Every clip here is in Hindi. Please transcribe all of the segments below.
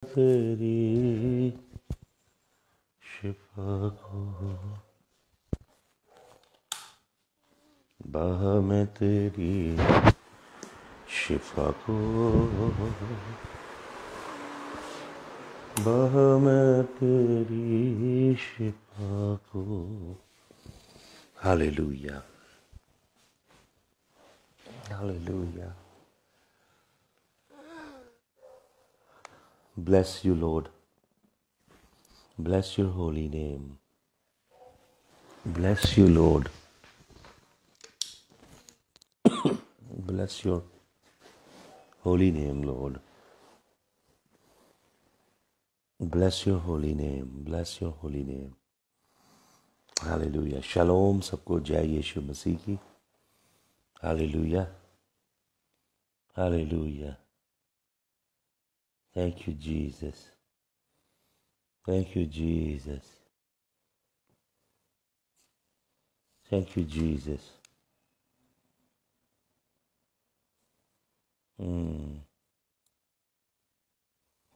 तेरी शिफा को बाह में तेरी शिफा को बाह में तेरी शिफा को hallelujah hallelujah Bless you, Lord. Bless your holy name. Bless you, Lord. Bless your holy name, Lord. Bless your holy name. Bless your holy name. Hallelujah. Shalom, sabko jai Yeshu Masiki. Hallelujah. Hallelujah. Thank you, Jesus. Thank you, Jesus. Thank you, Jesus. Mm.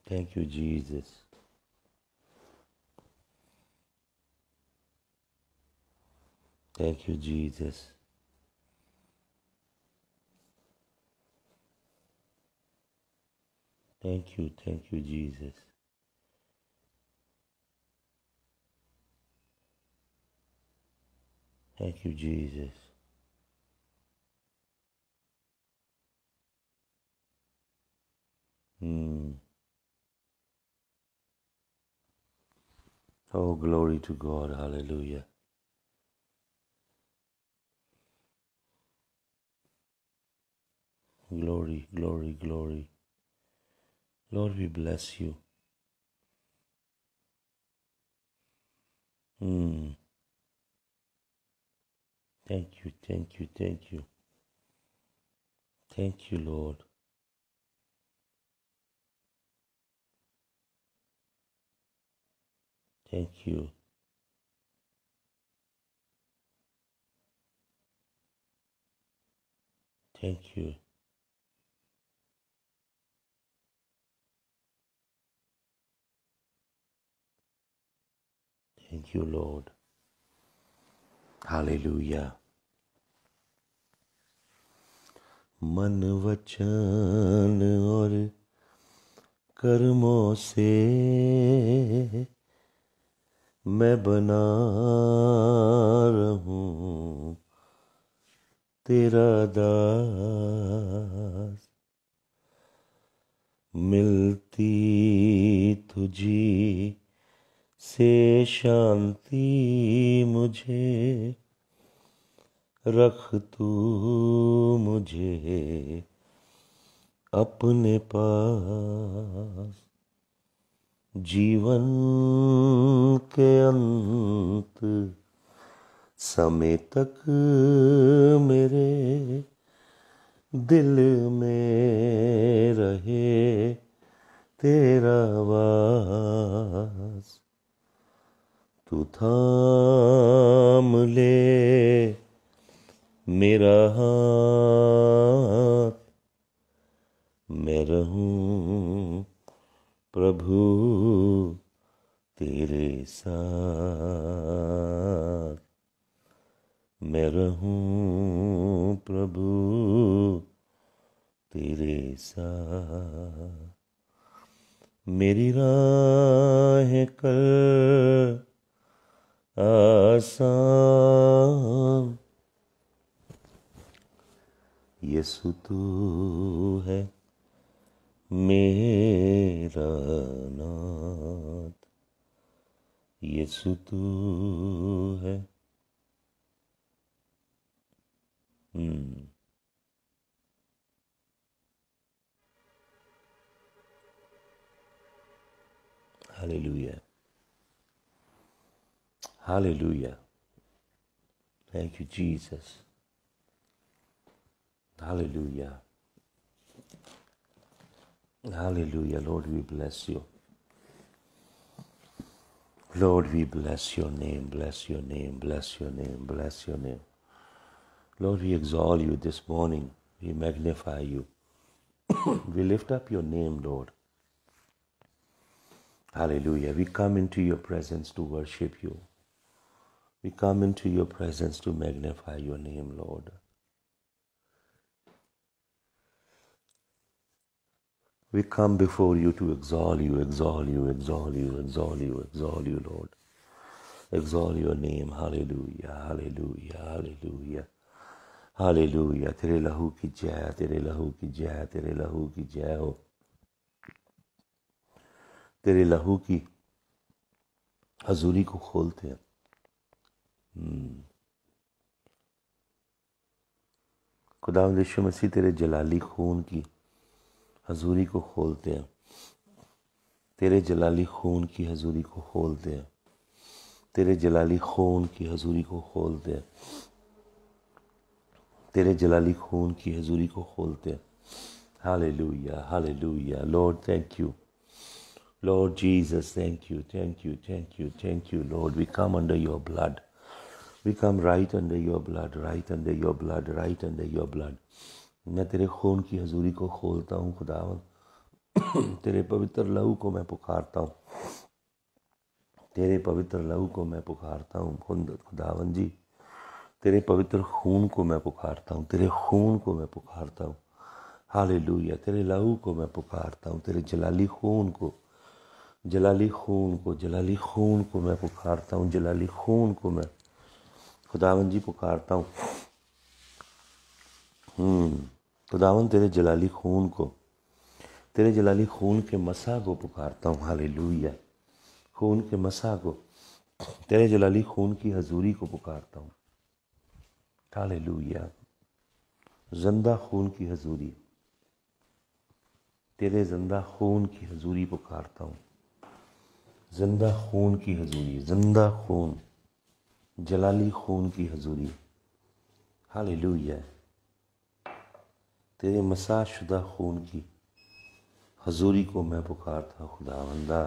Thank you, Jesus. Thank you, Jesus. Thank you, thank you, Jesus. Thank you, Jesus. Hmm. Oh, glory to God. Hallelujah. Glory, glory, glory. Lord, we bless you. Mm. Thank you, thank you, thank you. Thank you, Lord. Thank you. Thank you. Thank you, Lord. Hallelujah. मन वचन और कर्मों से मैं बना रहूं तेरा दास मिलती तुझी से शांति मुझे रख तू मुझे अपने पास जीवन के अंत समय तक मेरे दिल में रहे तेरा वास तू थाम ले मेरा हाथ मैं रहूं प्रभु तेरे साथ मैं रहूं प्रभु तेरे साथ मेरी राह कर आसान यसु तू है मेरा नाथ यसु तू है हम्म। Hallelujah Hallelujah. Thank you, Jesus. Hallelujah. Hallelujah. Lord, we bless you. Lord, we bless your name, bless your name, bless your name, bless your name. Lord, we exalt you this morning. We magnify you. we lift up your name, Lord. Hallelujah. We come into your presence to worship you. We come into your presence to magnify your name, Lord. We come before you to exalt you, exalt you, exalt you, exalt you, exalt you, Lord. Exalt your name. Hallelujah, hallelujah, hallelujah. Hallelujah! Tere lahu ki jai, tere lahu ki jai, tere lahu ki jai, हो tere lahu ki हजूरी ko खोलते हैं खुदा यीशु मसीह तेरे जलाली खून की हजूरी को खोलते हैं तेरे जलाली खून की हजूरी को खोलते हैं तेरे जलाली खून की हजूरी को खोलते हैं तेरे जलाली खून की हजूरी को खोलते हैं hallelujah hallelujah Lord thank you Lord Jesus, thank you thank you thank you thank you Lord we come under your blood become right under your blood right under your blood right under your blood मैं तेरे खून की हजूरी को खोलता हूँ खुदावन तेरे पवित्र लहू को मैं पुकारता हूँ तेरे पवित्र लहू को मैं पुकारता हूँ खुदावन जी तेरे पवित्र खून को मैं पुकारता हूँ तेरे खून को मैं पुकारता हूँ हाले लूया तेरे लहू को मैं पुकारता हूँ तेरे जलाली खून को जलाली खून को जलाली खून को मैं पुकारता हूँ जलाली खून को मैं खुदावन जी पुकारता हूँ हम्म, खुदावन तेरे जलाली खून को तेरे जलाली खून के मसा को पुकारता हूँ हाल खून के मसा को तेरे जलाली खून की हजूरी को पुकारता हूँ हाल जिंदा खून की हजूरी तेरे जिंदा खून की हजूरी पुकारता हूँ जिंदा खून की हजूरी जिंदा खून जलाली खून की हजूरी हाल लुया तेरे मसा शुदा खून की हजूरी को मैं पुकारता खुदावंदा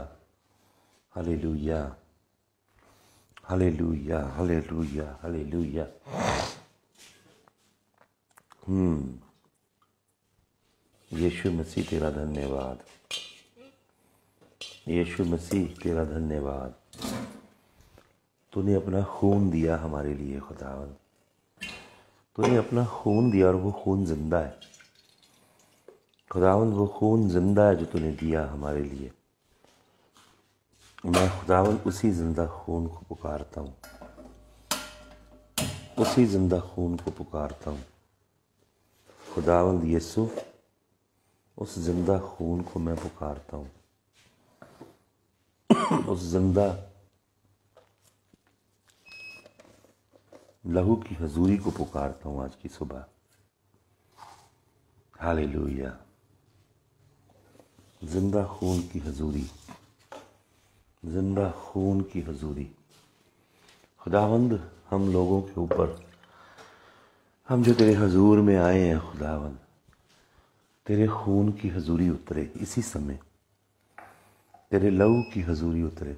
हले लुया हले लूया हले लूया हले लूया हम्म। यीशु मसीह तेरा धन्यवाद यीशु मसीह तेरा धन्यवाद तूने अपना खून दिया हमारे लिए खुदावन तूने अपना खून दिया और वो खून ज़िंदा है खुदावन वो खून ज़िंदा है जो तूने दिया हमारे लिए मैं खुदावन उसी ज़िंदा खून को पुकारता हूँ उसी ज़िंदा खून को पुकारता हूँ खुदावंद यूसुफ उस ज़िंदा खून को मैं पुकारता हूँ उस ज़िंदा लहू की हजूरी को पुकारता हूँ आज की सुबह हाल जिंदा खून की हजूरी जिंदा खून की हजूरी खुदावंद हम लोगों के ऊपर हम जो तेरे हजूर में आए हैं खुदावंद तेरे खून की हजूरी उतरे इसी समय तेरे लहू की हजूरी उतरे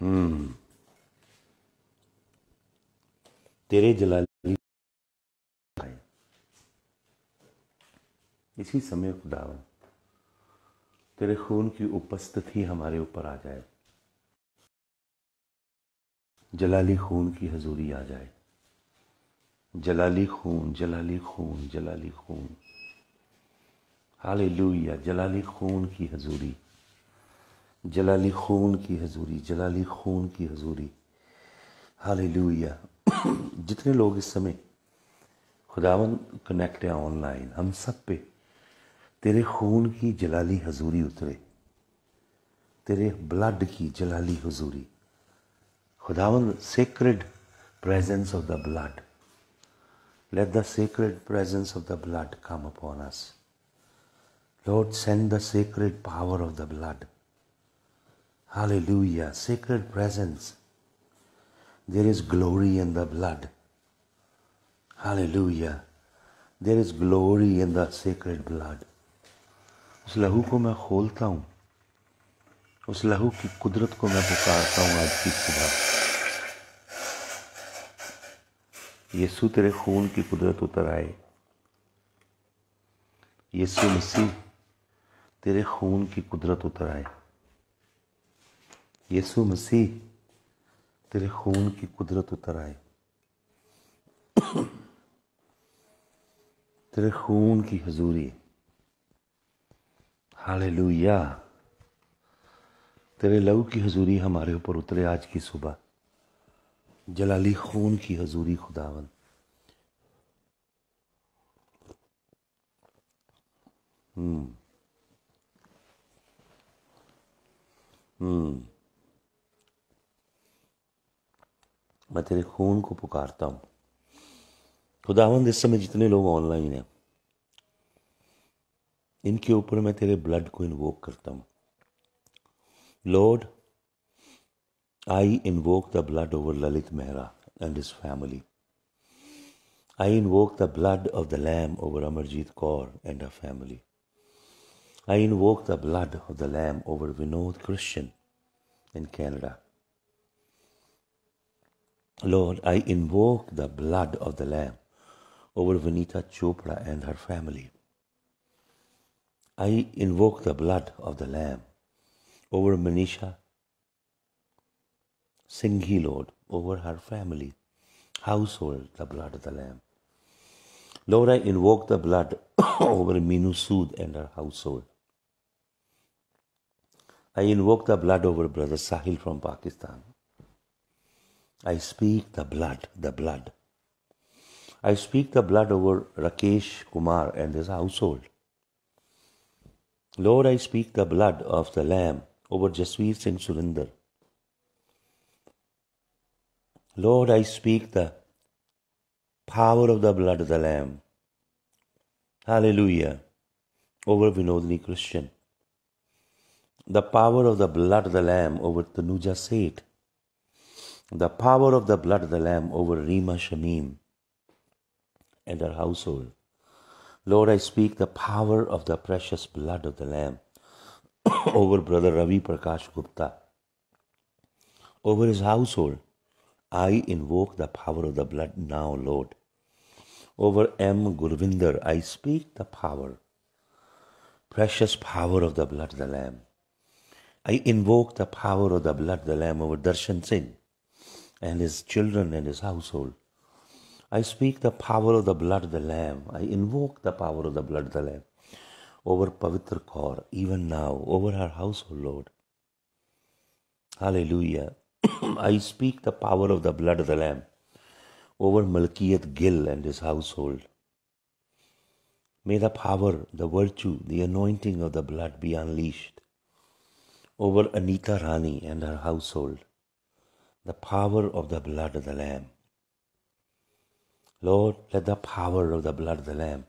हम्म तेरे जलाली इसी समय खुदावन तेरे खून की उपस्थिति हमारे ऊपर आ जाए जलाली खून की हजूरी आ जाए जलाली खून जलाली खून जलाली खून हाल लुया जलाली खून की हजूरी जलाली खून की हजूरी जलाली खून की हजूरी हाल लुया जितने लोग इस समय खुदावन कनेक्ट है ऑनलाइन हम सब पे तेरे खून की जलाली हजूरी उतरे तेरे ब्लड की जलाली हजूरी खुदावन sacred presence of the blood let the sacred presence of the blood come upon us Lord send the sacred power of the blood hallelujah sacred presence There is glory in the blood. Hallelujah. There is glory in the sacred blood. उस लहू को मैं खोलता हूँ उस लहू की कुदरत को मैं पुकारता हूँ आज की सुबह यीशु तेरे खून की कुदरत उतर आए यीशु मसीह तेरे खून की कुदरत उतर आए यीशु मसीह तेरे खून की कुदरत उतर आए तेरे खून की हजूरी हाले लुया तेरे लहू की हजूरी हमारे ऊपर उतरे आज की सुबह जलाली खून की हजूरी खुदावन हम्म हम्म मैं तेरे खून को पुकारता हूँ खुदावंद इस समय जितने लोग ऑनलाइन हैं इनके ऊपर मैं तेरे ब्लड को इन्वोक करता हूं Lord I invoke the blood over Lalit Mehra and his family I invoke the blood of the lamb over Amarjit Kaur and a family I invoke the blood of the lamb over Vinod Christian in Canada Lord, I invoke the blood of the Lamb over Vanita Chopra and her family. I invoke the blood of the Lamb over Manisha Singhi, Lord, over her family, household, the blood of the Lamb. Lord, I invoke the blood over Minu Sood and her household. I invoke the blood over Brother Sahil from Pakistan. I speak the blood, the blood. I speak the blood over Rakesh Kumar and his household. Lord, I speak the blood of the Lamb over Jasveer Singh Surinder. Lord, I speak the power of the blood of the Lamb. Hallelujah. Over Vinodini Christian. The power of the blood of the Lamb over Tanuja Seth the power of the blood of the Lamb over Rima Shamim and her household. Lord, I speak the power of the precious blood of the Lamb over Brother Ravi Prakash Gupta, over his household. I invoke the power of the blood now, Lord. Over M. Gurvinder, I speak the power, precious power of the blood of the Lamb. I invoke the power of the blood of the Lamb over Darshan Singh, and his children and his household. I speak the power of the blood of the Lamb. I invoke the power of the blood of the Lamb over Pavitra Kaur, even now, over her household, Lord. Hallelujah. I speak the power of the blood of the Lamb over Malkiyat Gill and his household. May the power, the virtue, the anointing of the blood be unleashed over Anita Rani and her household the power of the blood of the Lamb. Lord, let the power of the blood of the Lamb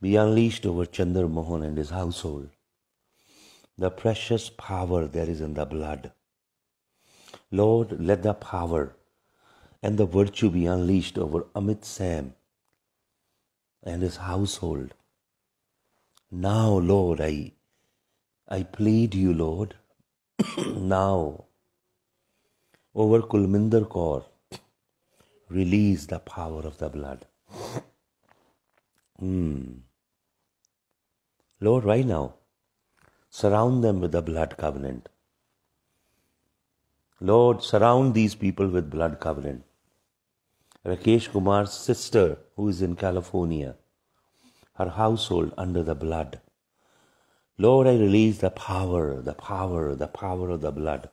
be unleashed over Chandra Mohan and his household. The precious power there is in the blood. Lord, let the power and the virtue be unleashed over Amit Sam and his household. Now, Lord, I, I plead you, Lord, now over Kulminder Kaur. Release the power of the blood. Mm. Lord, right now, surround them with the blood covenant. Lord, surround these people with blood covenant. Rakesh Kumar's sister, who is in California, her household under the blood. Lord, I release the power, the power, the power of the blood.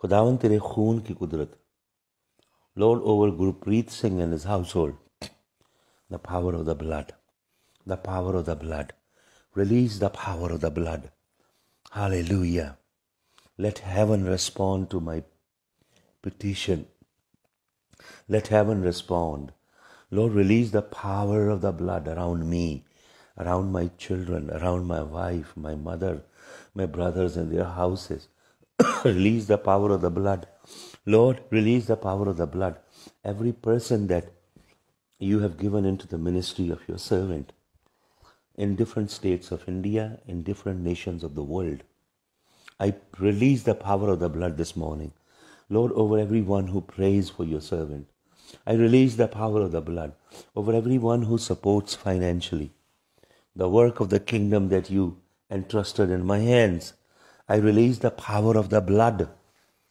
खुदावन तेरे खून की कुदरत Lord over Gurpreet Singh and his household. The power of the blood. The power of the blood. Release the power of the blood. Hallelujah. Let heaven respond to my petition. Let heaven respond. Lord, release the power of the blood around me, around my children, around my wife, my mother, my brothers and their houses. release the power of the blood. Lord, release the power of the blood. Every person that you have given into the ministry of your servant in different states of India, in different nations of the world. I release the power of the blood this morning. Lord, over everyone who prays for your servant. I release the power of the blood over everyone who supports financially the work of the kingdom that you entrusted in my hands. I release the power of the blood.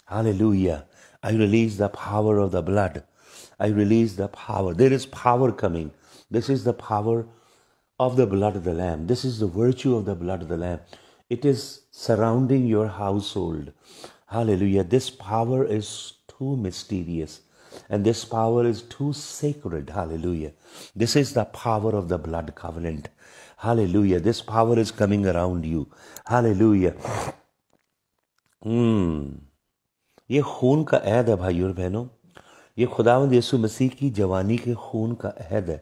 Hallelujah. I release the power of the blood. I release the power. There is power coming. This is the power of the blood of the Lamb. This is the virtue of the blood of the Lamb. It is surrounding your household. Hallelujah. This power is too mysterious and this power is too sacred. Hallelujah. This is the power of the blood covenant. Hallelujah. This power is coming around you. Hallelujah. Hmm. ये खून का अहद है भाई और बहनों ये खुदावंद यसु मसीह की जवानी के खून का अहद है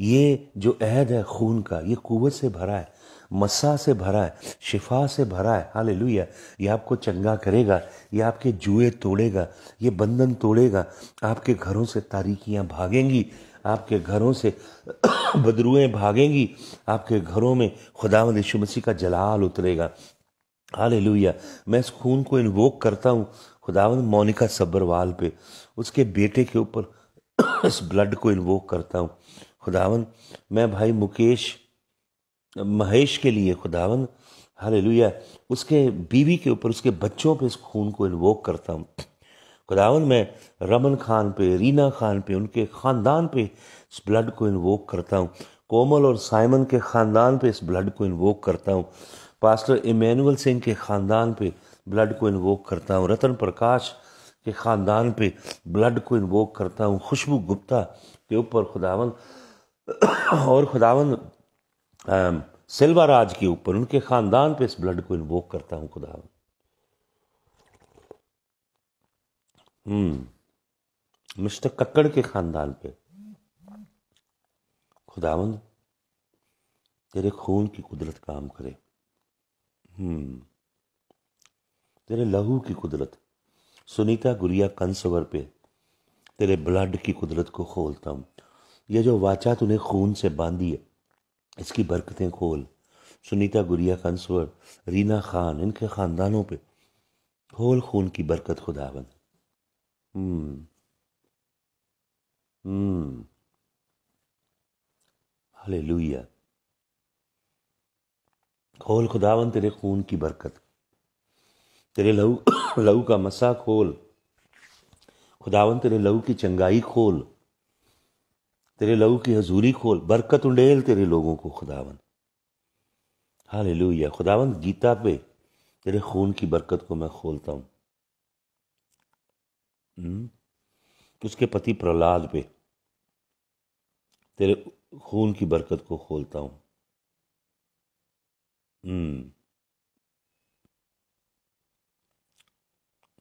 ये जो अहद है खून का ये कुवत से भरा है मसा से भरा है शिफा से भरा है हाल लुया ये आपको चंगा करेगा ये आपके जुए तोड़ेगा ये बंधन तोड़ेगा आपके घरों से तारीखियाँ भागेंगी आपके घरों से बदरुएं भागेंगी आपके घरों में खुदा यीशु मसीह का जलाल उतरेगा हाल मैं इस खून को इन्वोक करता हूँ खुदावंद मोनिका सब्बरवाल पे उसके बेटे के ऊपर इस ब्लड को इन्वोक करता हूँ खुदावन मैं भाई मुकेश महेश के लिए खुदावन हाल उसके बीवी के ऊपर उसके बच्चों पे इस खून को इन्वोक करता हूँ खुदावन मैं रमन खान पे रीना खान पे उनके ख़ानदान पे इस ब्लड को इन्वोक करता हूँ कोमल और साइमन के ख़ानदान पे इस ब्लड को इन्वोक करता हूँ पास्टर इमैनुअल सिंह के ख़ानदान पे ब्लड को इन्वोक करता हूँ रतन प्रकाश के ख़ानदान पे ब्लड को इन्वोक करता हूँ खुशबू गुप्ता के ऊपर खुदावन और खुदावन सिल्वा राज के ऊपर उनके ख़ानदान पे इस ब्लड को इन्वोक करता हूँ खुदावन हम्म मिस्टर कक्कड़ के खानदान पे खुदावंद तेरे खून की कुदरत काम करे हम्म तेरे लहू की कुदरत सुनीता गुरिया कंसवर पे तेरे ब्लड की कुदरत को खोलता हूँ ये जो वाचा तूने खून से बांधी है इसकी बरकतें खोल सुनीता गुरिया कंसवर रीना खान इनके ख़ानदानों पे खोल खून की बरकत खुदावंद हम्म हम्म हालेलुया खोल खुदावन तेरे खून की बरकत तेरे लहू लहू का मसा खोल खुदावन तेरे लहू की चंगाई खोल तेरे लहू की हजूरी खोल बरकत उंडेल तेरे लोगों को खुदावन हालेलुया खुदावन गीता पे तेरे खून की बरकत को मैं खोलता हूँ हम्म? उसके पति प्रहलाद पे तेरे खून की बरकत को खोलता हूँ हम्म।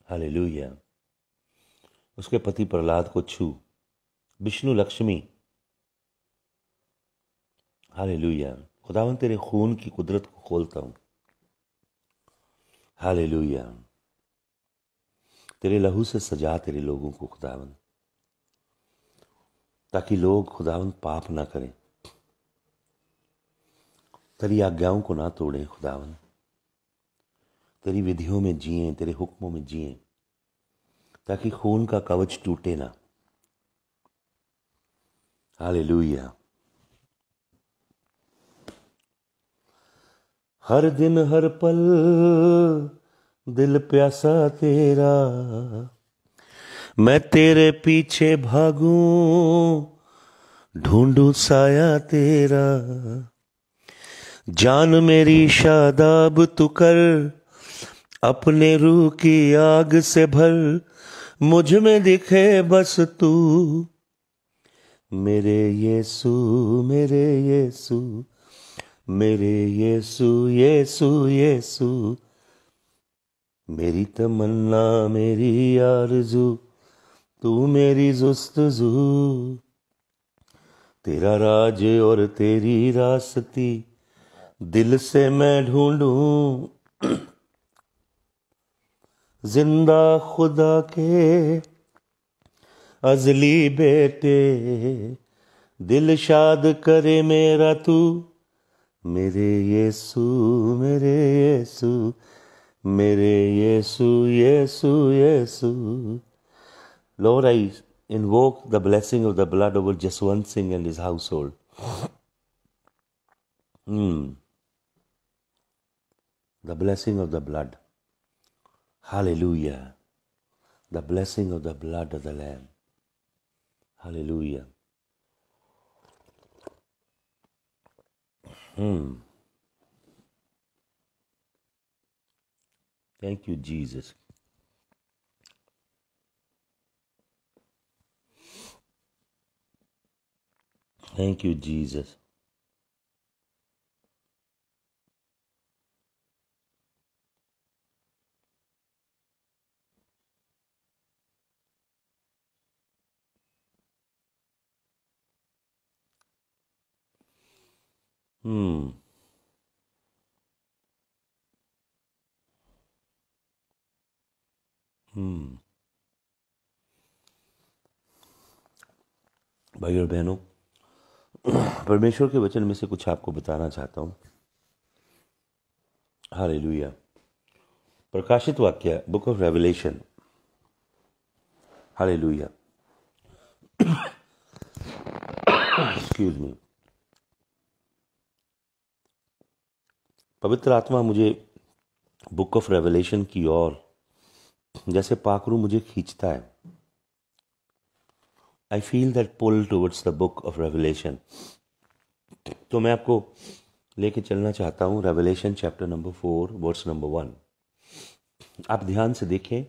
हालेलुया उसके पति प्रहलाद को छू विष्णु लक्ष्मी हालेलुया खुदावन तेरे खून की कुदरत को खोलता हूं हूँ हालेलुया तेरे लहू से सजा तेरे लोगों को खुदावन ताकि लोग खुदावन पाप ना करें तेरी आज्ञाओं को ना तोड़ें खुदावन तेरी विधियों में जिए तेरे हुक्मों में जिए ताकि खून का कवच टूटे ना हाले हर दिन हर पल दिल प्यासा तेरा मैं तेरे पीछे भागू ढूंढू साया तेरा जान मेरी शादाब तू कर अपने रूह की आग से भर मुझ में दिखे बस तू मेरे यीशु मेरे यीशु मेरे यीशु यीशु यीशु मेरी तमन्ना मेरी आरजू तू मेरी जुस्तजू तेरा राज और तेरी रास्ती दिल से मैं ढूंढू जिंदा खुदा के अजली बेटे दिल शाद करे मेरा तू मेरे यीशु मेरे यीशु मेरे यीशु यीशु यीशु Lord, I invoke the blessing of the blood over Jaswant Singh and his household. Hmm. The blessing of the blood. Hallelujah. The blessing of the blood of the Lamb. Hallelujah. Hmm. Thank you, Jesus. Thank you, Jesus. भाई और बहनों परमेश्वर के वचन में से कुछ आपको बताना चाहता हूँ लुया प्रकाशित वाक्य बुक ऑफ रेवलेशन लुया एक्सक्यूज मी पवित्र आत्मा मुझे बुक ऑफ रेवलेशन की ओर जैसे पाखरू मुझे खींचता है I feel that pull towards the book of revelation तो मैं आपको लेके चलना चाहता हूँ revelation chapter number four verse number one आप ध्यान से देखें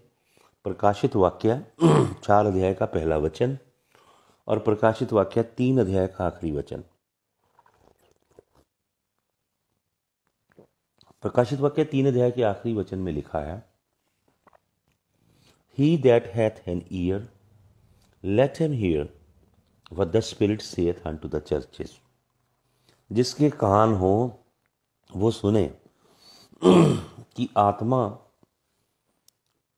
प्रकाशित वाक्य चार अध्याय का पहला वचन और प्रकाशित वाक्य तीन अध्याय का आखिरी वचन प्रकाशित वाक्य तीन अध्याय के आखिरी वचन में लिखा है he that hath an ear let him hear what the spirit saith unto the churches जिसके कान हो वो सुने कि आत्मा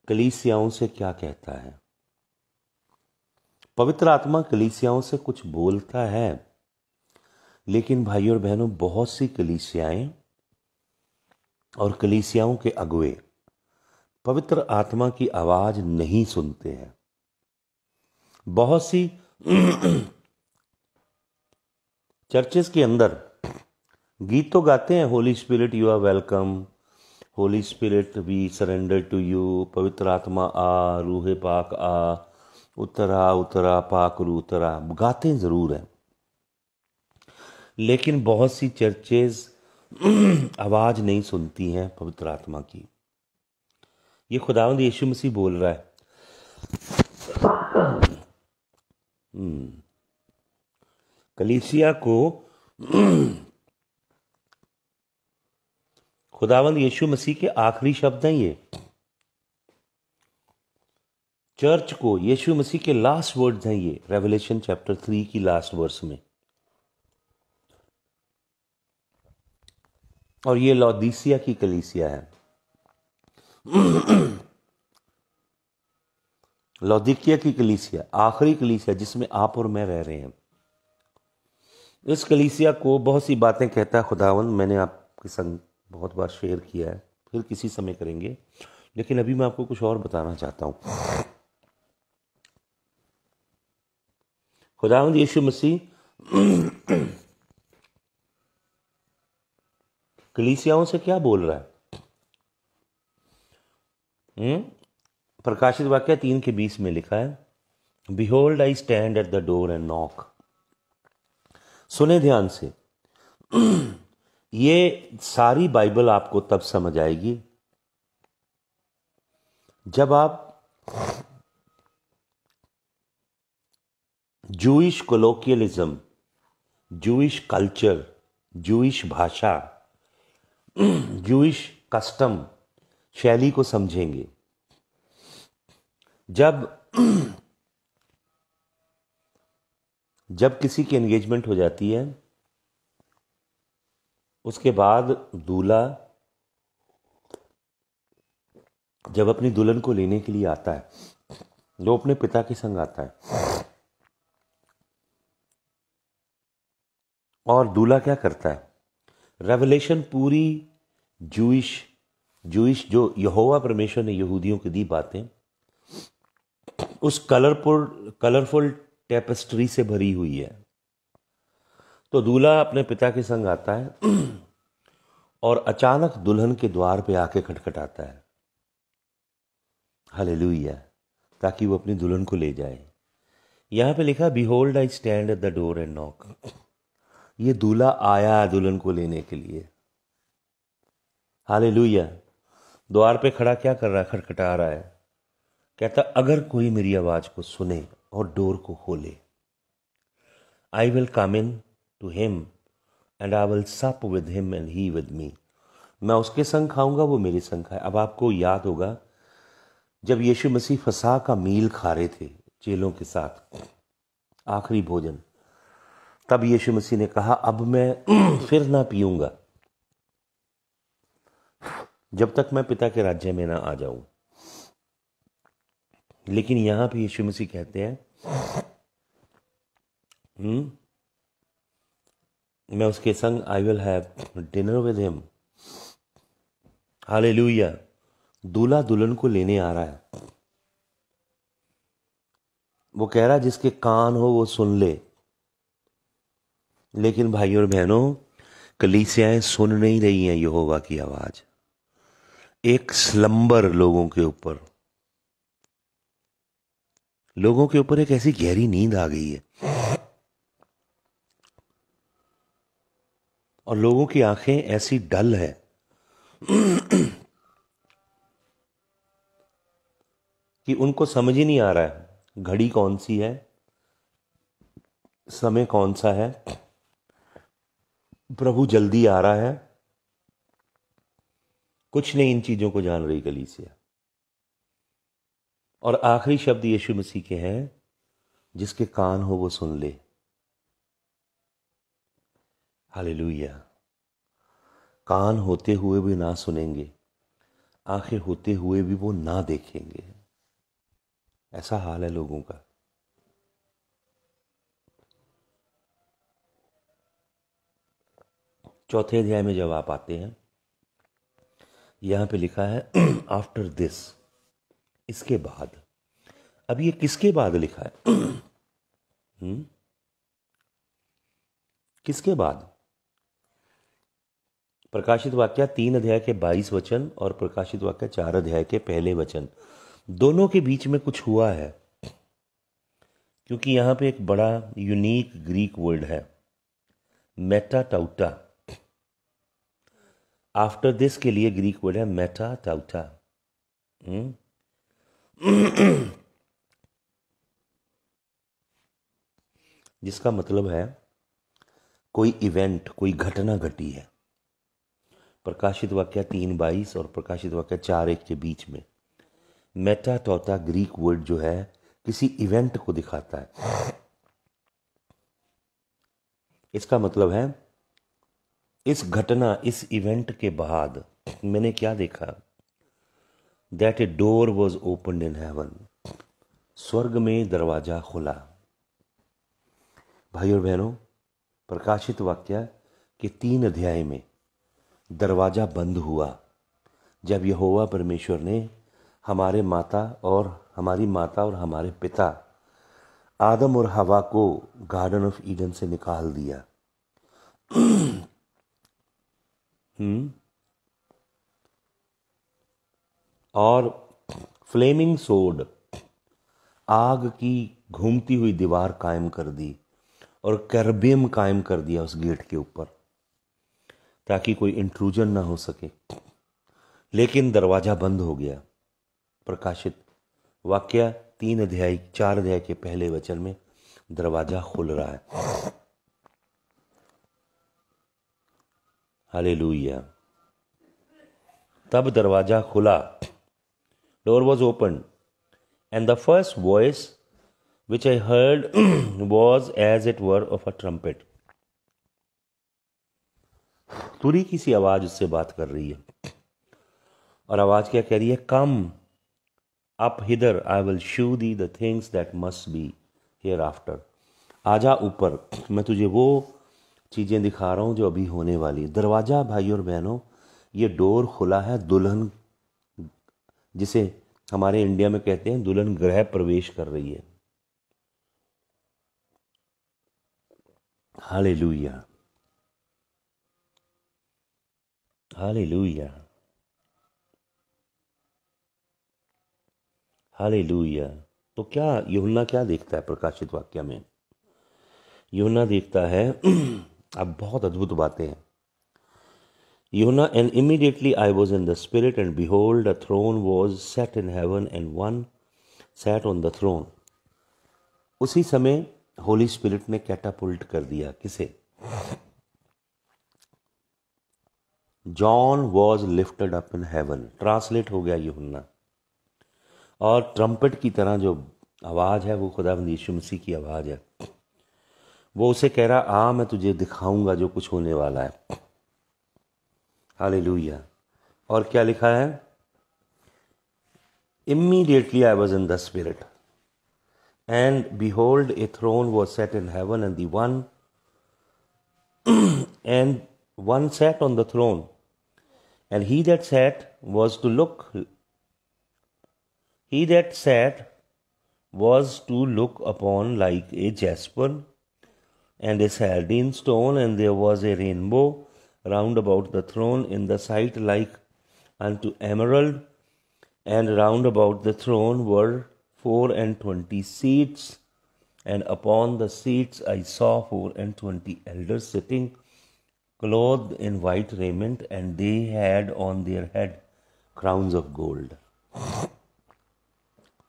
कलीसियाओं से क्या कहता है पवित्र आत्मा कलीसियाओं से कुछ बोलता है लेकिन भाई और बहनों बहुत सी कलीसियाएं और कलीसियाओं के अगुए पवित्र आत्मा की आवाज़ नहीं सुनते हैं बहुत सी चर्चेस के अंदर गीत तो गाते हैं holy spirit you are welcome holy spirit we surrender to you पवित्र आत्मा आ रूहे पाक आ उतरा उतरा पाक रू उतरा गाते ज़रूर हैं लेकिन बहुत सी चर्चेज़ आवाज़ नहीं सुनती हैं पवित्र आत्मा की ये खुदावंद यीशु मसीह बोल रहा है कलीसिया को खुदावंद यीशु मसीह के आखिरी शब्द हैं ये चर्च को यीशु मसीह के लास्ट वर्ड्स हैं ये रेवलेशन चैप्टर थ्री की लास्ट वर्स में और ये लौदीसिया की कलीसिया है लौदिकिया की कलीसिया आखिरी कलीसिया जिसमें आप और मैं रह रहे हैं इस कलीसिया को बहुत सी बातें कहता है खुदावन मैंने आपके संग बहुत बार शेयर किया है फिर किसी समय करेंगे लेकिन अभी मैं आपको कुछ और बताना चाहता हूँ खुदावंद यीशु मसीह कलीसियाओं से क्या बोल रहा है हुँ? हम्म? प्रकाशित वाक्य तीन के बीस में लिखा है behold I stand at the door and knock सुने ध्यान से ये सारी बाइबल आपको तब समझ आएगी जब आप Jewish colloquialism Jewish culture Jewish भाषा जूश कस्टम शैली को समझेंगे जब जब किसी की एंगेजमेंट हो जाती है उसके बाद दूल्हा जब अपनी दुल्हन को लेने के लिए आता है वो अपने पिता के संग आता है और दूल्हा क्या करता है रेवलेशन पूरी जूश जूश जो यहोवा परमेश्वर ने यहूदियों की दी बातें उस कलरफुल कलरफुल टेपेस्ट्री से भरी हुई है तो दूल्हा अपने पिता के संग आता है और अचानक दुल्हन के द्वार पे आके खटखटाता है लुइया ताकि वो अपनी दुल्हन को ले जाए यहाँ पे लिखा behold I stand at the door and knock ये दूल्हा आया है दुल्हन को लेने के लिए हाले द्वार पे खड़ा क्या कर रहा है खटखटा रहा है कहता अगर कोई मेरी आवाज़ को सुने और डोर को खोले I will come in to him and I will sup with him and he with me मैं उसके संग खाऊंगा वो मेरे संग खाए अब आपको याद होगा जब यीशु मसीह फसा का मील खा रहे थे चेलों के साथ आखिरी भोजन तब यीशु मसीह ने कहा अब मैं फिर ना पीऊंगा जब तक मैं पिता के राज्य में ना आ जाऊं लेकिन यहां पे यीशु मसीह कहते हैं हम्म मैं उसके संग I will have dinner with him hallelujah दूल्हा दुल्हन को लेने आ रहा है वो कह रहा है जिसके कान हो वो सुन ले लेकिन भाई और बहनों कलीसियाएं सुन नहीं रही हैं यहोवा की आवाज एक स्लंबर लोगों के ऊपर लोगों के ऊपर एक ऐसी गहरी नींद आ गई है और लोगों की आंखें ऐसी डल है कि उनको समझ ही नहीं आ रहा है घड़ी कौन सी है समय कौन सा है प्रभु जल्दी आ रहा है कुछ नहीं इन चीजों को जान रही गलीसिया और आखिरी शब्द यीशु मसीह के हैं जिसके कान हो वो सुन ले हालेलुया कान होते हुए भी ना सुनेंगे आंखें होते हुए भी वो ना देखेंगे ऐसा हाल है लोगों का चौथे अध्याय में जब आप आते हैं यहां पे लिखा है आफ्टर दिस इसके बाद अब ये किसके बाद लिखा है हम्म? किसके बाद प्रकाशित वाक्य तीन अध्याय के बाईस वचन और प्रकाशित वाक्य चार अध्याय के पहले वचन दोनों के बीच में कुछ हुआ है क्योंकि यहां पे एक बड़ा यूनिक ग्रीक वर्ड है मेटा टाउटा आफ्टर दिस के लिए ग्रीक वर्ड है मेटा हम्म? टाउटा जिसका मतलब है कोई इवेंट कोई घटना घटी है प्रकाशित वाक्य तीन बाईस और प्रकाशित वाक्य चार एक के बीच में मेटा टोटा ग्रीक वर्ड जो है किसी इवेंट को दिखाता है इसका मतलब है इस घटना इस इवेंट के बाद मैंने क्या देखा that a door was open in heaven स्वर्ग में दरवाज़ा खुला भाई और बहनों प्रकाशित वाक्य के तीन अध्याय में दरवाज़ा बंद हुआ जब यहोवा परमेश्वर ने हमारे माता और हमारी माता और हमारे पिता आदम और हवा को गार्डन ऑफ ईडन से निकाल दिया हम्म और फ्लेमिंग सोड आग की घूमती हुई दीवार कायम कर दी और कैरबियम कायम कर दिया उस गेट के ऊपर ताकि कोई इंट्रूजन ना हो सके लेकिन दरवाज़ा बंद हो गया प्रकाशित वाक्य तीन अध्याय चार अध्याय के पहले वचन में दरवाज़ा खुल रहा है हाल तब दरवाज़ा खुला door was opened, and the first voice which I heard was as it were of a trumpet. तुरी की सी आवाज उससे बात कर रही है और आवाज क्या कह रही है come up hither I will show thee the things that must be hereafter आजा ऊपर मैं तुझे वो चीज़ें दिखा रहा हूं जो अभी होने वाली दरवाज़ा भाई और बहनों ये डोर खुला है दुल्हन जिसे हमारे इंडिया में कहते हैं दुल्हन ग्रह प्रवेश कर रही है हाले लुया हाले लुया हाले लुया तो क्या युहन्ना क्या देखता है प्रकाशित वाक्य में युहन्ना देखता है अब बहुत अद्भुत बातें हैं Yona, and immediately I was in the Spirit, and behold, a throne was set in heaven, and one sat on the throne. उसी समय होली स्पिरिट ने कैटापुल्ट कर दिया किसे John was lifted up in heaven translate हो गया यूहन्ना और ट्रम्पट की तरह जो आवाज़ है वो खुदा यीशु मसीह की आवाज़ है वो उसे कह रहा आ मैं तुझे दिखाऊंगा जो कुछ होने वाला है हालेलुया और क्या लिखा है immediately I was in the spirit and behold a throne was set in heaven and the one and one set on the throne and he that sat was to look he that sat was to look upon like a jasper and a sardine stone and there was a rainbow round about the throne in the sight like unto emerald, and round about the throne were four and twenty seats, and upon the seats I saw four and twenty elders sitting, clothed in white raiment, and they had on their head crowns of gold.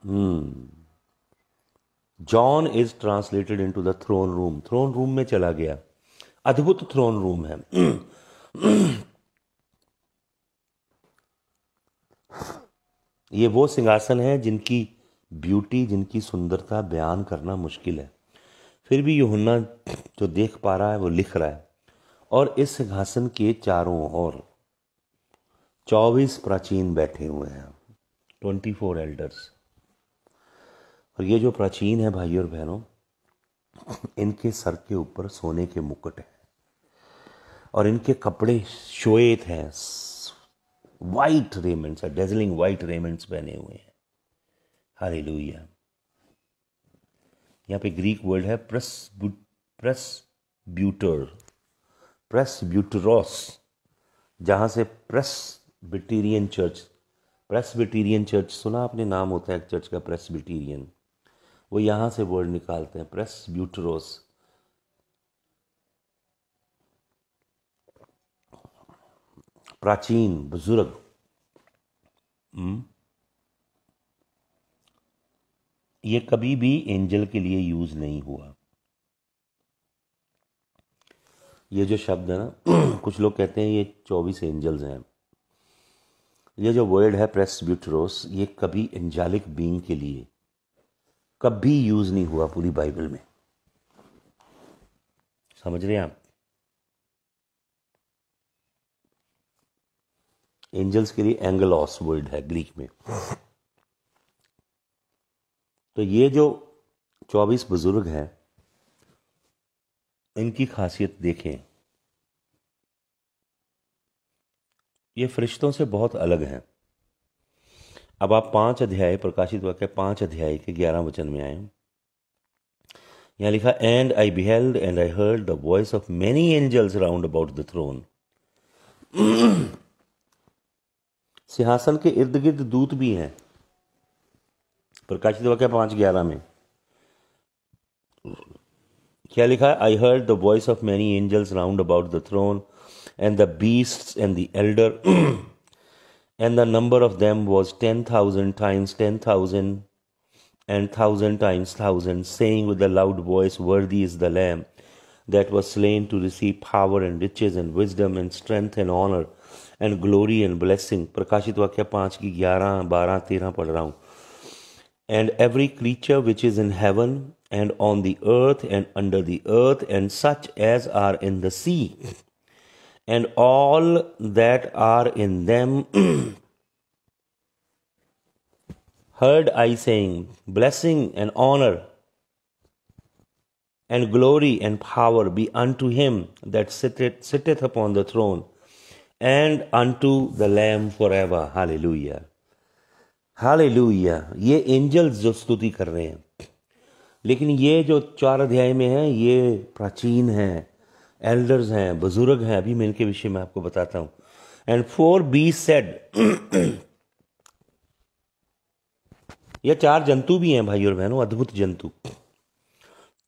hmm. is translated into the throne room. Throne room throne room में चला गया अद्भुत थ्रोन है ये वो सिंहासन है जिनकी ब्यूटी जिनकी सुंदरता बयान करना मुश्किल है फिर भी होना जो देख पा रहा है वो लिख रहा है और इस सिंहासन के चारों ओर चौबीस प्राचीन बैठे हुए हैं ट्वेंटी फोर एल्डर्स और ये जो प्राचीन है भाई और बहनों इनके सर के ऊपर सोने के मुकुट हैं और इनके कपड़े श्वेत हैं वाइट रेमेंट्स है डेजलिंग वाइट रेमेंट्स पहने हुए हैं हरे लोहिया यहाँ पे ग्रीक वर्ड है प्रस प्रेस ब्यूटर प्रेस ब्यूटरॉस जहाँ से प्रेस बिटेरियन चर्च प्रेस प्रेसबिटेरियन चर्च सुना आपने नाम होता है एक चर्च का प्रेस प्रेसबिटेरियन वो यहाँ से वर्ड निकालते हैं प्रेस ब्यूटरॉस प्राचीन बुजुर्ग हम्म। ये कभी भी एंजल के लिए यूज़ नहीं हुआ ये जो शब्द है ना कुछ लोग कहते हैं ये चौबीस एंजल्स हैं ये जो वर्ड है प्रेस ब्यूटरोस ये कभी एंजालिक बींग के लिए कभी यूज़ नहीं हुआ पूरी बाइबल में समझ रहे हैं आप एंजल्स के लिए एंगल ऑस वर्ड है ग्रीक में तो ये जो चौबीस बुजुर्ग हैं इनकी खासियत देखें ये फरिश्तों से बहुत अलग हैं अब आप पांच अध्याय प्रकाशित वाक्य पांच अध्याय के ग्यारह वचन में आए यहां लिखा and I beheld and I heard the voice of many angels round about the throne सिंहासन के इर्द गिर्द दूत भी हैं प्रकाशित वाक्य पांच ग्यारह में क्या लिखा है I heard the voice of many angels round about the throne and the beast and the elder and the number of them was ten thousand times ten thousand and thousand times thousand saying with loud voice worthy is the lamb that was slain to receive power and riches and wisdom and strength and honour and glory and blessing प्रकाशित वाक्य पाँच की ग्यारह बारह तेरह पढ़ रहा हूँ and every creature which is in heaven and on the earth and under the earth and such as are in the sea and all that are in them heard I saying, Blessing and honor and glory and power be unto him that sitteth, sitteth upon the throne and unto the lamb for ever hallelujah हाल ये एंजल्स जो स्तुति कर रहे हैं लेकिन ये जो चार अध्याय में है ये प्राचीन हैं एल्डर्स हैं बुजुर्ग हैं अभी मैं इनके विषय में आपको बताता हूं एंड फोर बी सेड ये चार जंतु भी हैं भाई और बहनों अद्भुत जंतु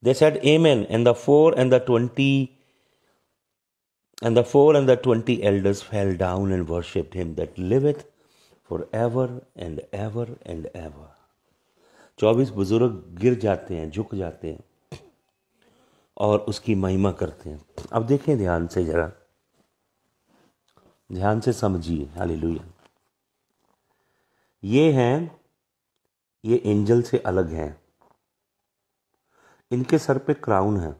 they said amen and the four and the twenty And the four and the twenty elders fell down and worshipped him that liveth for ever and ever and ever. चौबीस बुजुर्ग गिर जाते हैं झुक जाते हैं और उसकी महिमा करते हैं अब देखें ध्यान से जरा ध्यान से समझिए हाली लुया ये हैं ये एंजल से अलग हैं इनके सर पे क्राउन है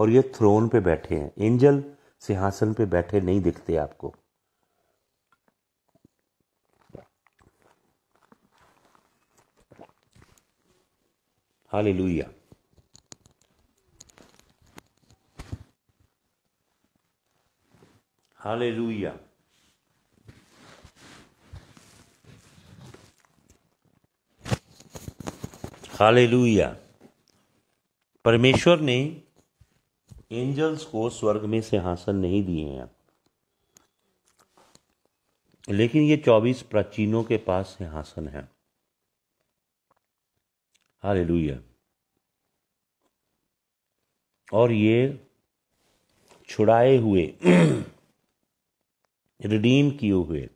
और ये थ्रोन पे बैठे हैं एंजल सिंहासन पे बैठे नहीं दिखते आपको हाली लुया हाल लुया हालेलुया परमेश्वर ने एंजल्स को स्वर्ग में सिंहासन नहीं दिए हैं लेकिन ये चौबीस प्राचीनों के पास सिंहासन है हालेलुया और ये छुड़ाए हुए रिडीम किए हुए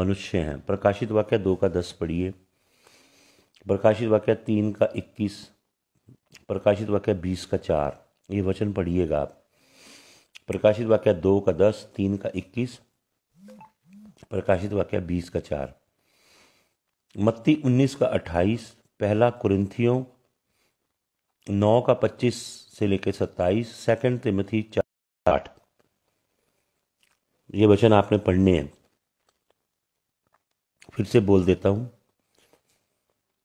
मनुष्य हैं प्रकाशित वाक्य दो का दस पढ़िए प्रकाशित वाक्य तीन का इक्कीस प्रकाशित वाक्य बीस का चार ये वचन पढ़िएगा आप प्रकाशित वाक्य दो का दस तीन का इक्कीस प्रकाशित वाक्य बीस का चार मत्ती उन्नीस का अट्ठाईस पहला कुरिंथियों नौ का पच्चीस से लेकर सत्ताईस सेकंड तिमथी चार आठ ये वचन आपने पढ़ने हैं फिर से बोल देता हूँ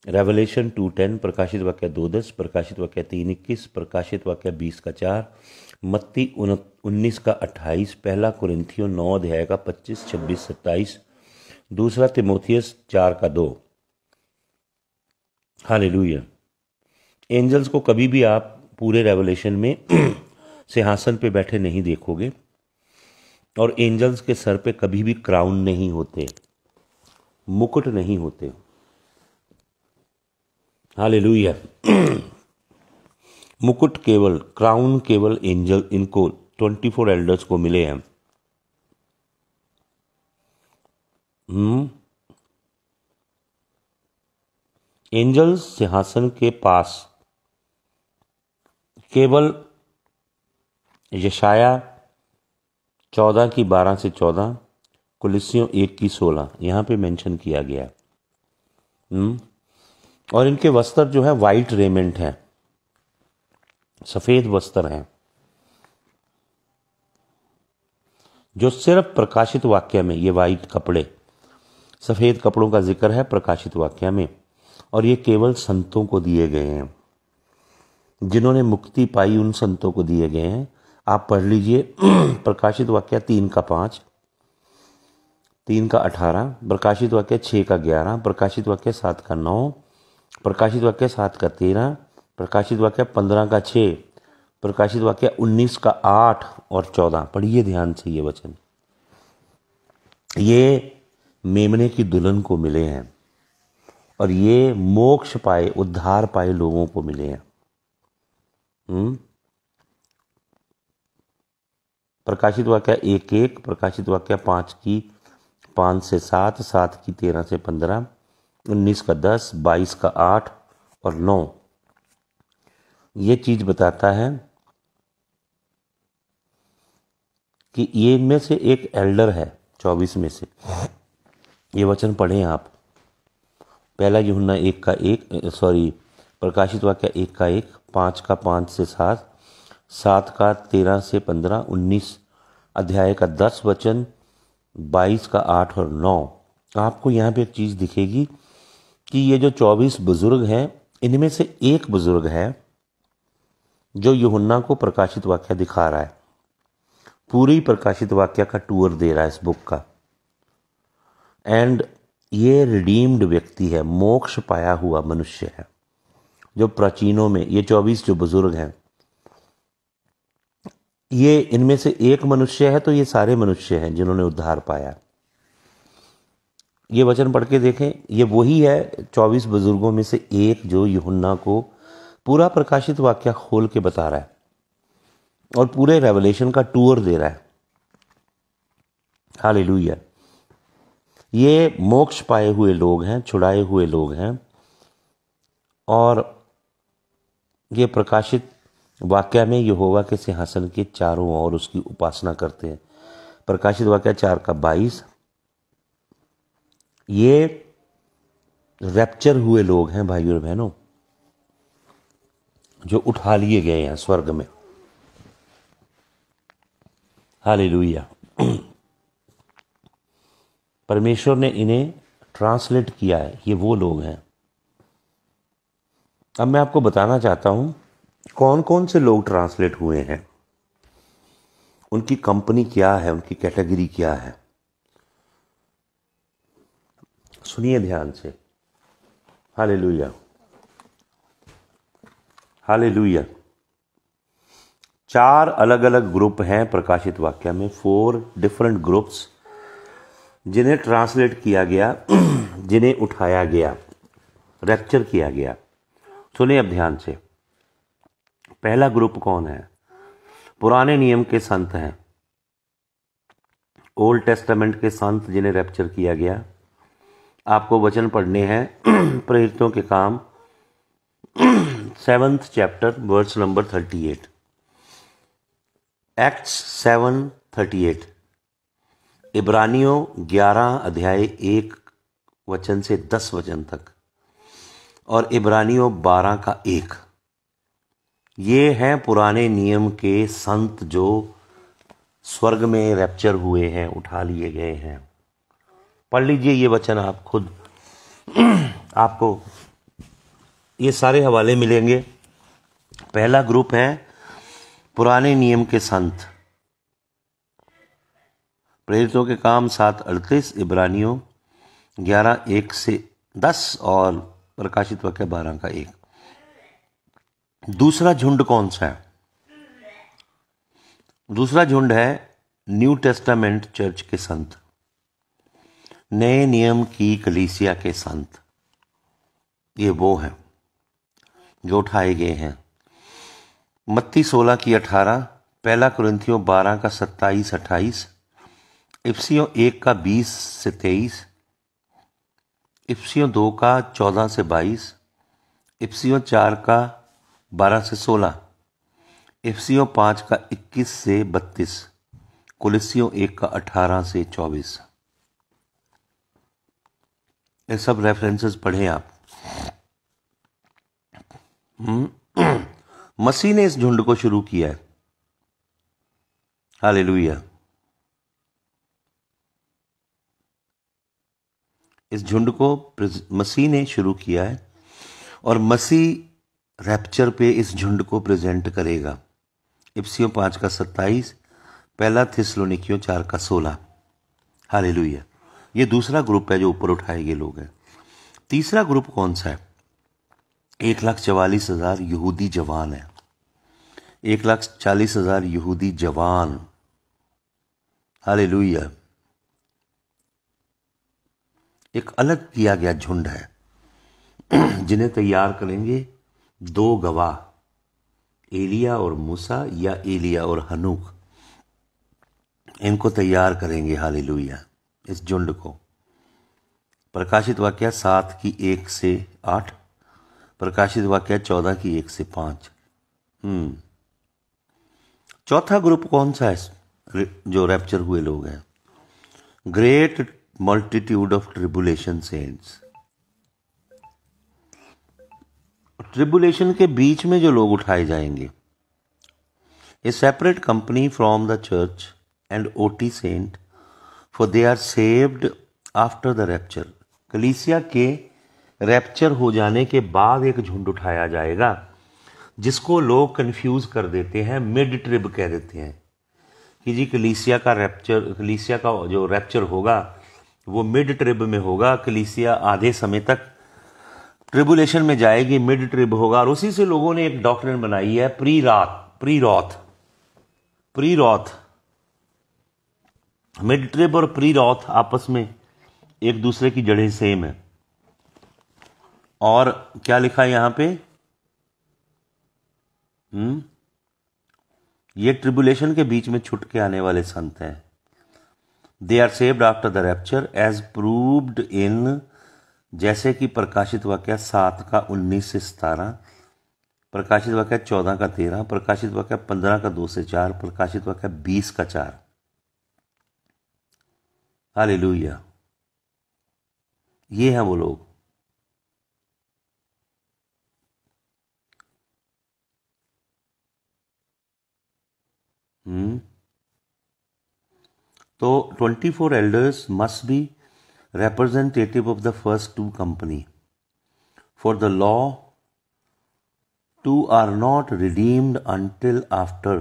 रेवलेशन टू टेन प्रकाशित वाक्य दो दस प्रकाशित वाक्य तीन इक्कीस प्रकाशित वाक्य बीस का चार मत्ती उन्नीस का अट्ठाईस पहला कुरिंथियो नौ अध्याय का पच्चीस छब्बीस सत्ताईस दूसरा तिमोथियस चार का दो हाल एंजल्स को कभी भी आप पूरे रेवोलेशन में सिंहासन पे बैठे नहीं देखोगे और एंजल्स के सर पे कभी भी क्राउन नहीं होते मुकुट नहीं होते हालेलुया मुकुट केवल क्राउन केवल एंजल इनको ट्वेंटी फोर एल्डर्स को मिले हैं हम्म। एंजल्स सिंहासन के पास केवल यशाया चौदह की बारह से चौदह कुलिसियों एक की सोलह यहाँ पे मेंशन किया गया हम्म और इनके वस्त्र जो है वाइट रेमेंट है सफेद वस्त्र हैं जो सिर्फ प्रकाशित वाक्य में ये वाइट कपड़े सफेद कपड़ों का जिक्र है प्रकाशित वाक्य में और ये केवल संतों को दिए गए हैं जिन्होंने मुक्ति पाई उन संतों को दिए गए हैं आप पढ़ लीजिए प्रकाशित वाक्य तीन का पांच तीन का अठारह प्रकाशित वाक्य छः का ग्यारह प्रकाशित वाक्य सात का नौ प्रकाशित वाक्य सात का तेरह प्रकाशित वाक्य पंद्रह का छः प्रकाशित वाक्य उन्नीस का आठ और चौदह पढ़िए ध्यान से ये वचन ये मेमने की दुल्हन को मिले हैं और ये मोक्ष पाए उद्धार पाए लोगों को मिले हैं हम्म? प्रकाशित वाक्य एक एक प्रकाशित वाक्य पांच की पांच से सात सात की तेरह से पंद्रह उन्नीस का दस बाईस का आठ और नौ ये चीज़ बताता है कि ये में से एक एल्डर है चौबीस में से ये वचन पढ़ें आप पहला यूना एक का एक सॉरी प्रकाशित वाक्य एक का एक पाँच का पाँच से सात सात का तेरह से पंद्रह उन्नीस अध्याय का दस वचन बाईस का आठ और नौ आपको यहाँ पे एक चीज़ दिखेगी कि ये जो चौबीस बुजुर्ग हैं इनमें से एक बुजुर्ग है जो युहन्ना को प्रकाशित वाक्य दिखा रहा है पूरी प्रकाशित वाक्य का टूर दे रहा है इस बुक का एंड ये रिडीम्ड व्यक्ति है मोक्ष पाया हुआ मनुष्य है जो प्राचीनों में ये चौबीस जो बुजुर्ग हैं ये इनमें से एक मनुष्य है तो ये सारे मनुष्य हैं जिन्होंने उद्धार पाया ये वचन पढ़ के देखें ये वही है चौबीस बुजुर्गों में से एक जो युन्ना को पूरा प्रकाशित वाक्य खोल के बता रहा है और पूरे रेवलेशन का टूर दे रहा है हाल ये मोक्ष पाए हुए लोग हैं छुड़ाए हुए लोग हैं और ये प्रकाशित वाक्य में यहोवा के सिंहासन के चारों ओर उसकी उपासना करते हैं प्रकाशित वाक्य चार का बाईस ये रैप्चर हुए लोग हैं भाई और बहनों जो उठा लिए गए हैं स्वर्ग में हाले परमेश्वर ने इन्हें ट्रांसलेट किया है ये वो लोग हैं अब मैं आपको बताना चाहता हूं कौन कौन से लोग ट्रांसलेट हुए हैं उनकी कंपनी क्या है उनकी कैटेगरी क्या है सुनिए ध्यान से हाले लुया हाले लुया चार अलग अलग ग्रुप हैं प्रकाशित वाक्य में फोर डिफरेंट ग्रुप्स जिन्हें ट्रांसलेट किया गया जिन्हें उठाया गया रैप्चर किया गया सुने अब ध्यान से पहला ग्रुप कौन है पुराने नियम के संत हैं ओल्ड टेस्टामेंट के संत जिन्हें रैप्चर किया गया आपको वचन पढ़ने हैं प्रेरितों के काम seventh chapter verse number thirty eight Acts seven thirty eight इब्रानियों ग्यारह अध्याय एक वचन से दस वचन तक और इब्रानियों बारह का एक ये हैं पुराने नियम के संत जो स्वर्ग में रैप्चर हुए हैं उठा लिए गए हैं पढ़ लीजिए ये वचन आप खुद आपको ये सारे हवाले मिलेंगे पहला ग्रुप है पुराने नियम के संत प्रेरितों के काम सात अड़तीस इब्रानियों ग्यारह एक से दस और प्रकाशित वक्य बारह का एक दूसरा झुंड कौन सा है दूसरा झुंड है न्यू टेस्टामेंट चर्च के संत नए नियम की कलीसिया के संत ये वो हैं जो उठाए गए हैं मत्ती सोलह की अठारह पहला क्रंथियों बारह का सत्ताईस अट्ठाईस इफ्सियों एक का बीस से तेईस इफ्सियों दो का चौदह से बाईस इफ्सियों चार का बारह से सोलह इफ्सियों पाँच का इक्कीस से बत्तीस कुलिसियों एक का अठारह से चौबीस ये सब रेफरेंसेस पढ़ें आप हम्म। मसीह ने इस झुंड को शुरू किया है हाल इस झुंड को मसीह ने शुरू किया है और मसीह रैप्चर पे इस झुंड को प्रेजेंट करेगा इप्सियों पांच का सत्ताईस पहला थिसलोनिकियों चार का सोलह हाल ये दूसरा ग्रुप है जो ऊपर उठाए गए लोग हैं तीसरा ग्रुप कौन सा है एक लाख चवालीस हज़ार यहूदी जवान है एक लाख चालीस हज़ार यहूदी जवान हाले एक अलग किया गया झुंड है जिन्हें तैयार करेंगे दो गवाह एलिया और मूसा या एलिया और हनूक इनको तैयार करेंगे हालेलुया इस झुंड को प्रकाशित वाक्य सात की एक से आठ प्रकाशित वाक्य चौदह की एक से पांच हम्म। चौथा ग्रुप कौन सा है जो रैप्चर हुए लोग हैं great multitude of tribulation saints tribulation के बीच में जो लोग उठाए जाएंगे a separate company from the church and OT saint for they are saved after the rapture कलीसिया के रैप्चर हो जाने के बाद एक झुंड उठाया जाएगा जिसको लोग कंफ्यूज कर देते हैं मिड ट्रिब कह देते हैं कि जी कलीसिया का रैप्चर कलीसिया का जो रैप्चर होगा वो मिड ट्रिब में होगा कलीसिया आधे समय तक ट्रिबुलेशन में जाएगी मिड ट्रिब होगा और उसी से लोगों ने एक डॉक्टर बनाई है pre wrath pre wrath pre wrath mid trib और प्री रॉथ आपस में एक दूसरे की जड़ें सेम है और क्या लिखा है यहाँ पे हुँ? हम्म? ये ट्रिबुलेशन के बीच में छुटके आने वाले संत हैं they are saved after the rapture as proved in जैसे कि प्रकाशित वाक्य सात का उन्नीस से सतारह प्रकाशित वाक्य चौदह का तेरह प्रकाशित वाक्य पंद्रह का दो से चार प्रकाशित वाक्य बीस का चार Hallelujah. ये हैं वो लोग हम्म तो 24 elders must be representative of the first two company for the law two are not redeemed until after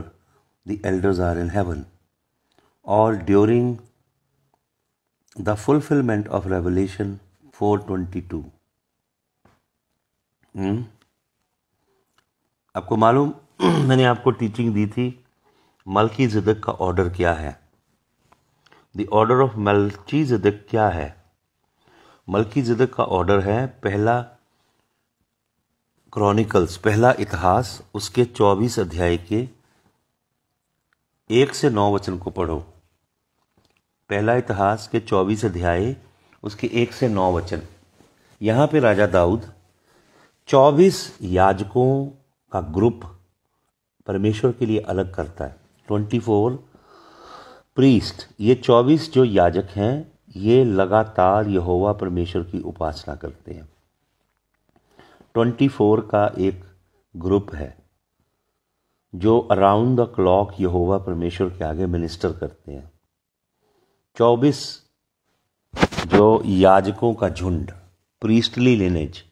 the elders are in heaven or during the fulfilment of of four twenty two आपको मालूम मैंने आपको टीचिंग दी थी मलकी जदक का ऑर्डर क्या है the order of Melchizedek क्या है मलकी जदक का ऑर्डर है पहला क्रॉनिकल्स पहला इतिहास उसके चौबीस अध्याय के एक से नौ वचन को पढ़ो पहला इतिहास के चौबीस अध्याय उसके एक से नौ वचन यहाँ पे राजा दाऊद चौबीस याजकों का ग्रुप परमेश्वर के लिए अलग करता है ट्वेंटी फोर प्रीस्ट ये चौबीस जो याजक हैं ये लगातार यहोवा परमेश्वर की उपासना करते हैं ट्वेंटी फोर का एक ग्रुप है जो अराउंड द क्लॉक यहोवा परमेश्वर के आगे मिनिस्टर करते हैं चौबीस जो याजकों का झुंड प्रीस्टली लिनेज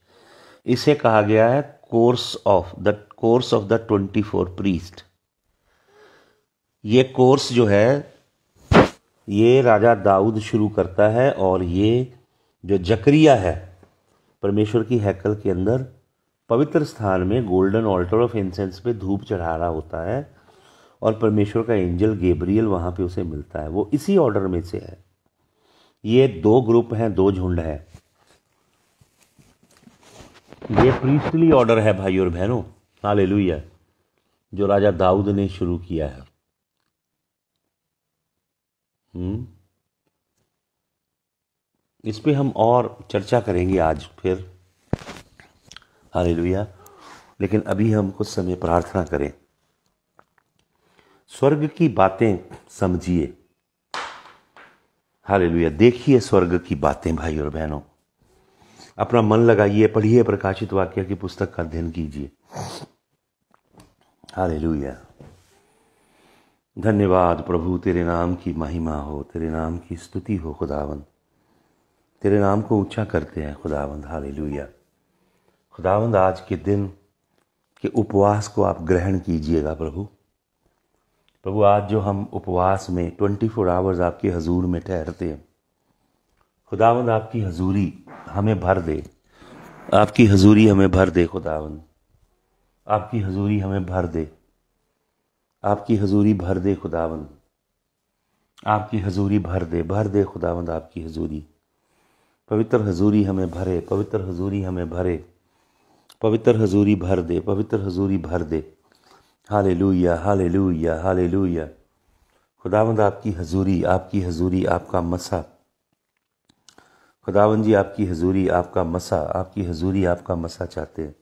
इसे कहा गया है course of the course of the twenty four priest ये कोर्स जो है ये राजा दाऊद शुरू करता है और ये जो जकरिया है परमेश्वर की हैकल के अंदर पवित्र स्थान में गोल्डन ऑल्टर ऑफ इंसेंस पे धूप चढ़ा रहा होता है और परमेश्वर का एंजल गेब्रियल वहाँ पे उसे मिलता है वो इसी ऑर्डर में से है ये दो ग्रुप हैं दो झुंड है ये प्रीस्टली ऑर्डर है भाई और बहनों हाल जो राजा दाऊद ने शुरू किया है हम्म इस पर हम और चर्चा करेंगे आज फिर हाल लेकिन अभी हम कुछ समय प्रार्थना करें स्वर्ग की बातें समझिए लुया देखिए स्वर्ग की बातें भाई और बहनों अपना मन लगाइए पढ़िए प्रकाशित वाक्य की पुस्तक का अध्ययन कीजिए लुया धन्यवाद प्रभु तेरे नाम की महिमा हो तेरे नाम की स्तुति हो खुदावंद तेरे नाम को ऊंचा करते हैं खुदावंद लुया खुदावंद आज के दिन के उपवास को आप ग्रहण कीजिएगा प्रभु प्रभु आज जो हम उपवास में ट्वेंटी फोर आवर्स आपके हजूर में ठहरते हैं खुदावंद आपकी हजूरी हमें भर दे आपकी हजूरी हमें भर दे खुदावंद आपकी हजूरी हमें भर दे आपकी हजूरी भर दे खुदावंद आपकी हजूरी भर दे भर दे खुदावंद आपकी हजूरी पवित्र हजूरी हमें भरे पवित्र हजूरी हमें भरे पवित्र हजूरी भर दे पवित्र हजूरी भर दे हालेलुया हालेलुया हालेलुया खुदावंद आपकी हजूरी आपकी हजूरी आपका मसा खुदावंद जी आपकी हजूरी आपका मसा आपकी हजूरी आपका मसा चाहते हैं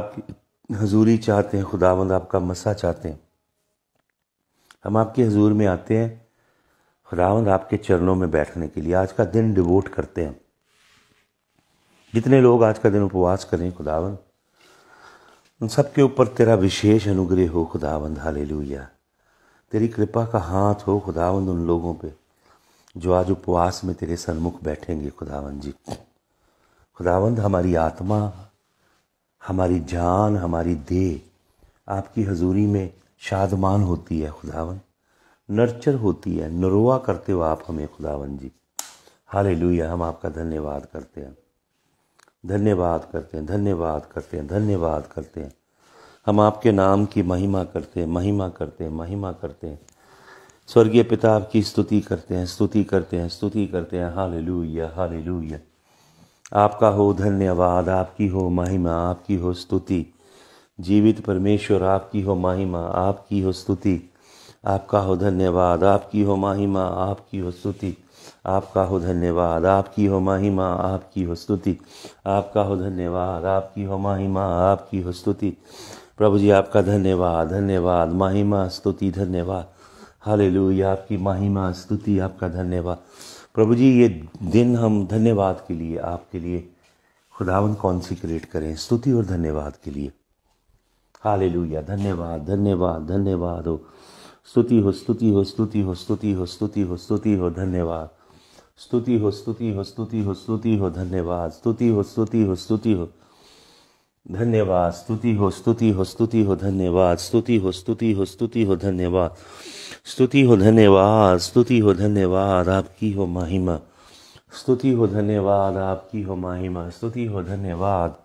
आपकी हजूरी चाहते हैं खुदावंद आपका मसा चाहते हैं हम आपके हजूर में आते हैं खुदावंद आपके चरणों में बैठने के लिए आज का दिन डिवोट करते हैं जितने लोग आज का दिन उपवास करें खुदावंद उन सब के ऊपर तेरा विशेष अनुग्रह हो खुदावंद हालेलुया तेरी कृपा का हाथ हो खुदावंद उन लोगों पे जो आज उपवास में तेरे सन्मुख बैठेंगे खुदावंद जी खुदावंद हमारी आत्मा हमारी जान हमारी देह आपकी हजूरी में शादमान होती है खुदावंद नर्चर होती है नरोआ करते हो आप हमें खुदावन जी हालेलुया हम आपका धन्यवाद करते हैं धन्यवाद करते हैं धन्यवाद करते हैं धन्यवाद करते हैं हम आपके नाम की महिमा करते हैं महिमा करते हैं महिमा करते हैं स्वर्गीय पिता आपकी स्तुति करते हैं स्तुति करते हैं स्तुति करते हैं हाल लूया हाल लूया आपका हो धन्यवाद आपकी हो महिमा आपकी हो स्तुति जीवित परमेश्वर आपकी हो महिमा आपकी हो स्तुति आपका हो धन्यवाद आपकी हो महिमा आपकी हो स्तुति आपका हो धन्यवाद आपकी हो महिमा आपकी हो स्तुति आपका हो धन्यवाद आपकी हो महिमा आपकी हो स्तुति प्रभु जी आपका धन्यवाद धन्यवाद महिमा स्तुति धन्यवाद हाले आपकी महिमा स्तुति आपका धन्यवाद प्रभु जी ये दिन हम धन्यवाद के लिए आपके लिए खुदावन कौन सी क्रिएट करें स्तुति और धन्यवाद के लिए हाले धन्यवाद धन्यवाद धन्यवाद हो स्तुति हो स्तुति हो स्तुति हो स्तुति हो स्तुति हो स्तुति हो धन्यवाद स्तुति हो स्तुति हो स्तुति हो स्तुति हो धन्यवाद स्तुति हो स्तुति हो स्तुति हो धन्यवाद स्तुति हो स्तुति हो स्तुति हो धन्यवाद स्तुति हो स्तुति हो स्तुति हो धन्यवाद स्तुति हो धन्यवाद स्तुति हो धन्यवाद आपकी हो महिमा स्तुति हो धन्यवाद आपकी हो महिमा स्तुति हो धन्यवाद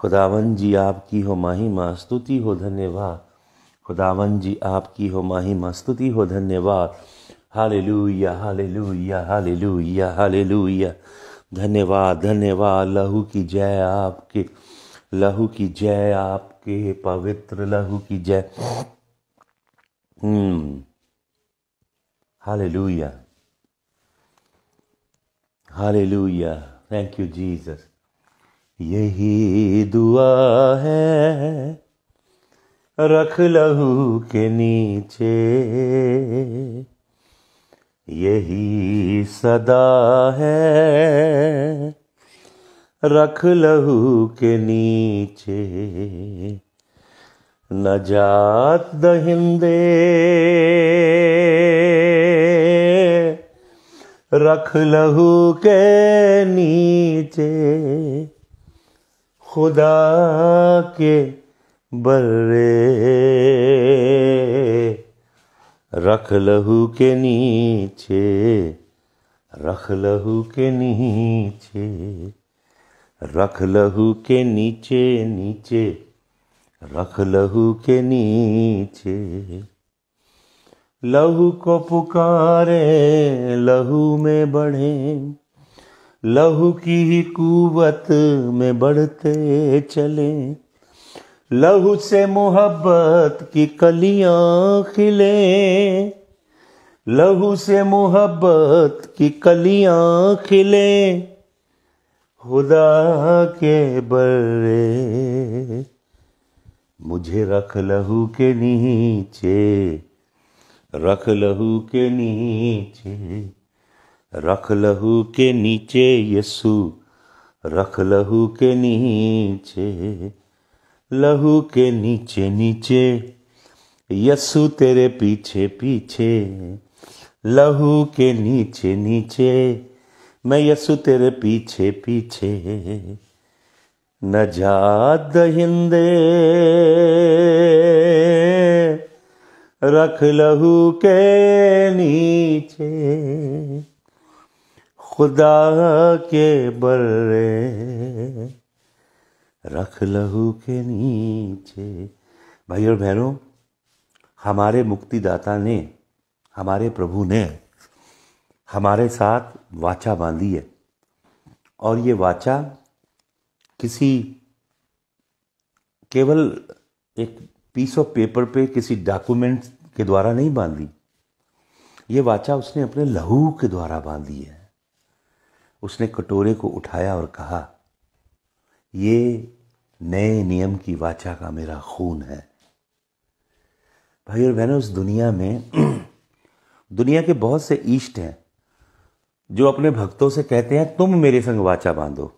खुदावन जी आपकी हो महिमा स्तुति हो धन्यवाद खुदावन जी आपकी हो महिमा स्तुति हो धन्यवाद हालेलुया हालेलुया हालेलुया हालेलुया धन्यवाद धन्यवाद लहू की जय आपके लहू की जय आपके पवित्र लहू की जय hallelujah hallelujah thank you Jesus यही दुआ है रख लहू के नीचे यही सदा है रख लहू के नीचे नजात दहिंदे रख लहू के नीचे खुदा के बर्रे रख लहू के नीचे रख लहू के नीचे रख लहू के नीचे नीचे रख लहू के नीचे लहू को पुकारे लहू में बढ़े लहू की ही कुवत में बढ़ते चले लहू से मोहब्बत की कलियां खिले लहू से मोहब्बत की कलियां खिले खुदा के बरे मुझे रख लहू के नीचे रख लहू के नीचे रख लहू के नीचे यसु रख लहू के नीचे लहू के नीचे नीचे यसु तेरे पीछे पीछे लहू के नीचे नीचे मैं यसु तेरे पीछे पीछे जात हिंदे रख लहू के नीचे खुदा के बर्रे रख लहू के नीचे भाई और बहनों हमारे मुक्तिदाता ने हमारे प्रभु ने हमारे साथ वाचा बांधी है और ये वाचा किसी केवल एक पीस ऑफ पेपर पे किसी डॉक्यूमेंट के द्वारा नहीं बांधी ये वाचा उसने अपने लहू के द्वारा बांधी है उसने कटोरे को उठाया और कहा ये नए नियम की वाचा का मेरा खून है भाई और बहनों उस दुनिया में दुनिया के बहुत से ईष्ट हैं जो अपने भक्तों से कहते हैं तुम मेरे संग वाचा बांधो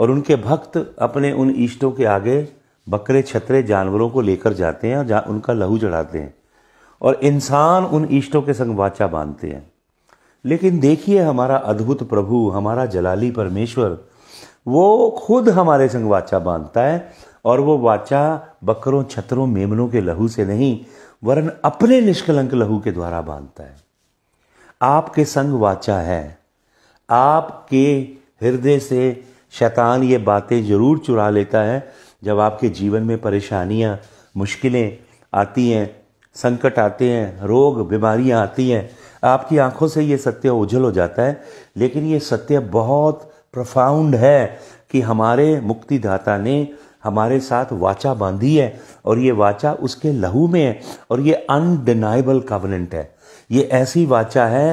और उनके भक्त अपने उन ईष्टों के आगे बकरे छतरे जानवरों को लेकर जाते हैं और जा, उनका लहू चढ़ाते हैं और इंसान उन ईष्टों के संग वाचा बांधते हैं लेकिन देखिए हमारा अद्भुत प्रभु हमारा जलाली परमेश्वर वो खुद हमारे संग वाचा बांधता है और वो वाचा बकरों छतरों मेमनों के लहू से नहीं वरन अपने निष्कलंक लहू के द्वारा बांधता है आपके संग वाचा है आपके हृदय से शैतान ये बातें ज़रूर चुरा लेता है जब आपके जीवन में परेशानियाँ मुश्किलें आती हैं संकट आते हैं रोग बीमारियाँ आती हैं आपकी आंखों से ये सत्य उजल हो जाता है लेकिन ये सत्य बहुत प्रफाउंड है कि हमारे मुक्तिदाता ने हमारे साथ वाचा बांधी है और ये वाचा उसके लहू में है और ये अनडिनाइबल कावनेंट है ये ऐसी वाचा है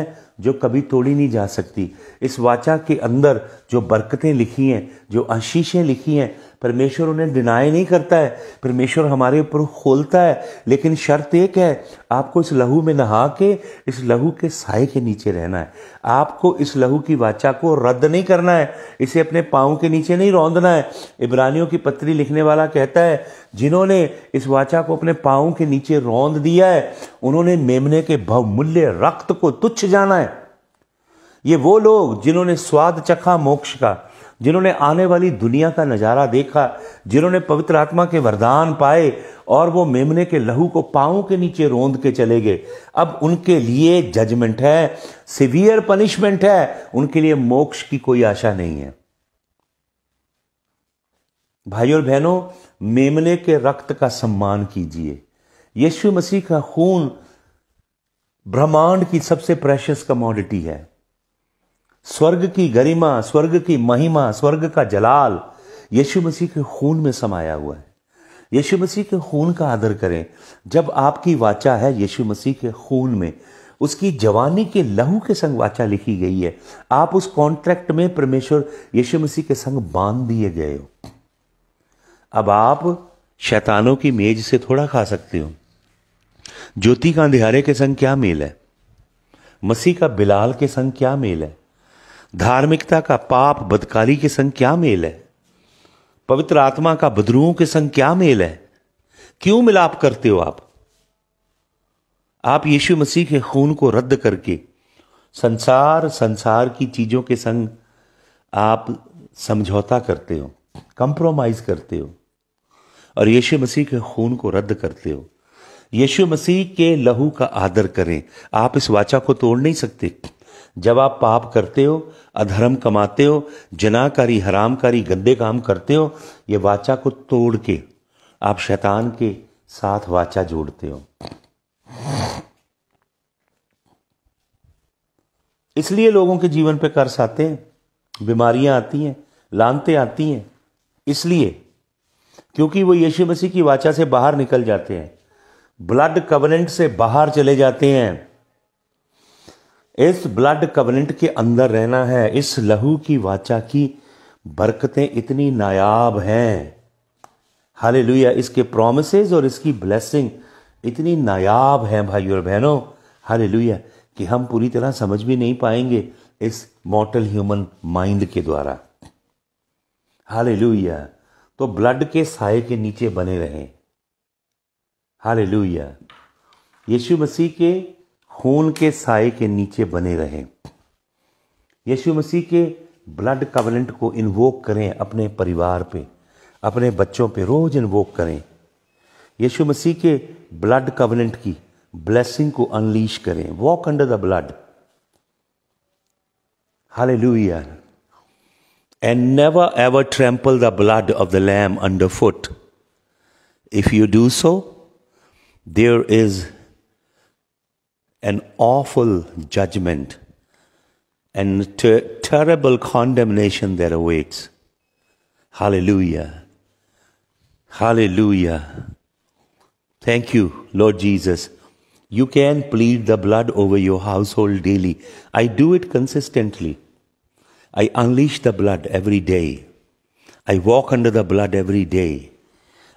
जो कभी तोड़ी नहीं जा सकती इस वाचा के अंदर जो बरकतें लिखी हैं जो आशीषें लिखी हैं परमेश्वर उन्हें डिनाई नहीं करता है परमेश्वर हमारे ऊपर खोलता है लेकिन शर्त एक है आपको इस लहू में नहा के इस लहू के साय के नीचे रहना है आपको इस लहू की वाचा को रद्द नहीं करना है इसे अपने पाँव के नीचे नहीं रौंदना है इब्रानियों की पत्री लिखने वाला कहता है जिन्होंने इस वाचा को अपने पाँव के नीचे रौंद दिया है उन्होंने मेमने के बहुमूल्य रक्त को तुच्छ जाना है ये वो लोग जिन्होंने स्वाद चखा मोक्ष का जिन्होंने आने वाली दुनिया का नज़ारा देखा जिन्होंने पवित्र आत्मा के वरदान पाए और वो मेमने के लहू को पाओ के नीचे रोंद के चले गए अब उनके लिए जजमेंट है सिवियर पनिशमेंट है उनके लिए मोक्ष की कोई आशा नहीं है भाई और बहनों मेमने के रक्त का सम्मान कीजिए यीशु मसीह का खून ब्रह्मांड की सबसे प्रेशियस कमोडिटी है स्वर्ग की गरिमा स्वर्ग की महिमा स्वर्ग का जलाल यीशु मसीह के खून में समाया हुआ है यीशु मसीह के खून का आदर करें जब आपकी वाचा है यीशु मसीह के खून में उसकी जवानी के लहू के संग वाचा लिखी गई है आप उस कॉन्ट्रैक्ट में परमेश्वर यीशु मसीह के संग बांध दिए गए हो अब आप शैतानों की मेज से थोड़ा खा सकते हो ज्योति का अंधेरे के संग क्या मेल है मसीह का बिलाल के संग क्या मेल है धार्मिकता का पाप बदकारी के संग क्या मेल है पवित्र आत्मा का बदरुओं के संग क्या मेल है क्यों मिलाप करते हो आप आप यीशु मसीह के खून को रद्द करके संसार संसार की चीजों के संग आप समझौता करते हो कंप्रोमाइज करते हो और यीशु मसीह के खून को रद्द करते हो यीशु मसीह के लहू का आदर करें आप इस वाचा को तोड़ नहीं सकते जब आप पाप करते हो अधर्म कमाते हो जनाकारी हरामकारी गंदे काम करते हो ये वाचा को तोड़ के आप शैतान के साथ वाचा जोड़ते हो इसलिए लोगों के जीवन पे कर्ज आते हैं बीमारियां आती हैं लानते आती हैं इसलिए क्योंकि वो यीशु मसीह की वाचा से बाहर निकल जाते हैं ब्लड कवनेंट से बाहर चले जाते हैं इस ब्लड कवनेंट के अंदर रहना है इस लहू की वाचा की बरकतें इतनी नायाब हैं लुया इसके प्रोमिस और इसकी ब्लेसिंग इतनी नायाब हैं भाई और बहनों लुया कि हम पूरी तरह समझ भी नहीं पाएंगे इस मॉटल ह्यूमन माइंड के द्वारा हाल तो ब्लड के साय के नीचे बने रहें लुया यीशु मसीह के खून के साय के नीचे बने रहें यीशु मसीह के ब्लड कवलेंट को इन्वोक करें अपने परिवार पे अपने बच्चों पे रोज़ इन्वोक करें यीशु मसीह के ब्लड कवलेंट की ब्लेसिंग को अनलीश करें वॉक अंडर द ब्लड हाले and never ever trample the blood of the lamb under foot if you do so there is an awful judgment and ter- terrible condemnation that awaits. Hallelujah. Hallelujah. Thank you, Lord Jesus. You can plead the blood over your household daily. I do it consistently. I unleash the blood every day. I walk under the blood every day.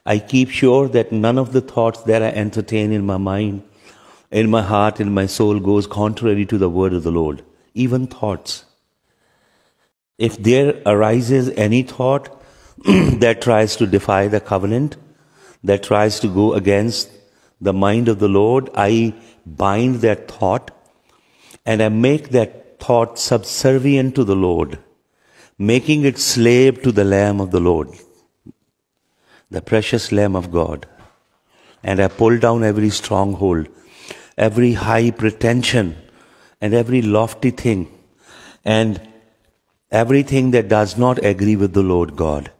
I keep sure that none of the thoughts that I entertain in my mind in my heart, in my soul goes contrary to the word of the Lord, even thoughts. If there arises any thought that tries to defy the covenant, that tries to go against the mind of the Lord, I bind that thought and I make that thought subservient to the Lord, making it slave to the Lamb of the Lord, the precious Lamb of God. And I pull down every stronghold every high pretension and every lofty thing and everything that does not agree with the Lord God.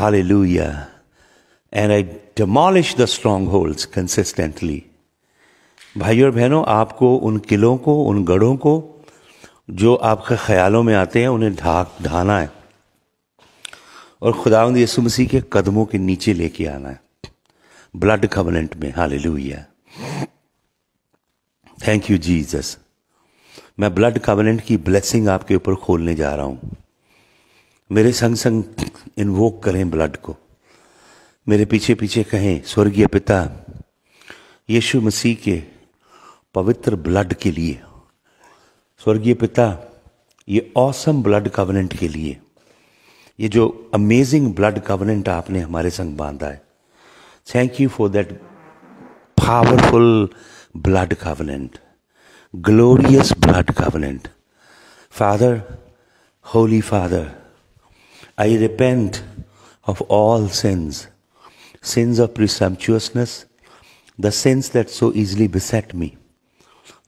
Hallelujah. And I demolish the strongholds consistently. भाइयों और बहनों आपको उन किलों को उन गढ़ों को जो आपके ख्यालों में आते हैं उन्हें ढाक ढाना है और खुदावंद यसु मसीह के कदमों के नीचे लेके आना है ब्लड कवनेंट में हालेलुया थैंक यू जीसस मैं ब्लड कवनेंट की ब्लेसिंग आपके ऊपर खोलने जा रहा हूँ मेरे संग संग इन्वोक करें ब्लड को मेरे पीछे पीछे कहें स्वर्गीय पिता यीशु मसीह के पवित्र ब्लड के लिए स्वर्गीय पिता ये औसम ब्लड कवनेंट के लिए ये जो अमेजिंग ब्लड कवनेंट आपने हमारे संग बांधा है thank you for that powerful blood covenant, glorious blood covenant. Father, Holy Father, I repent of all sins, sins of presumptuousness, the sins that so easily beset me.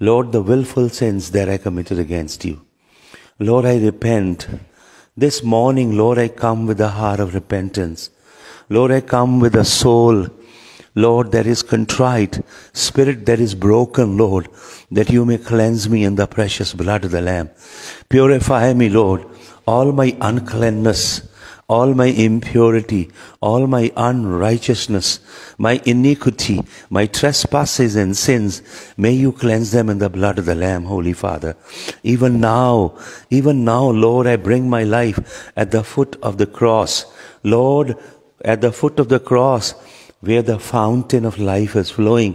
Lord, the wilful sins that I committed against you. Lord, I repent. This morning, Lord, I come with a heart of repentance. Lord, I come with a soul Lord, that is contrite, spirit that is broken, Lord, that you may cleanse me in the precious blood of the Lamb. Purify me, Lord, all my uncleanness, all my impurity, all my unrighteousness, my iniquity, my trespasses and sins, may you cleanse them in the blood of the Lamb, Holy Father. Even now, even now, Lord, I bring my life at the foot of the cross. Lord, at the foot of the cross, where the fountain of life is flowing,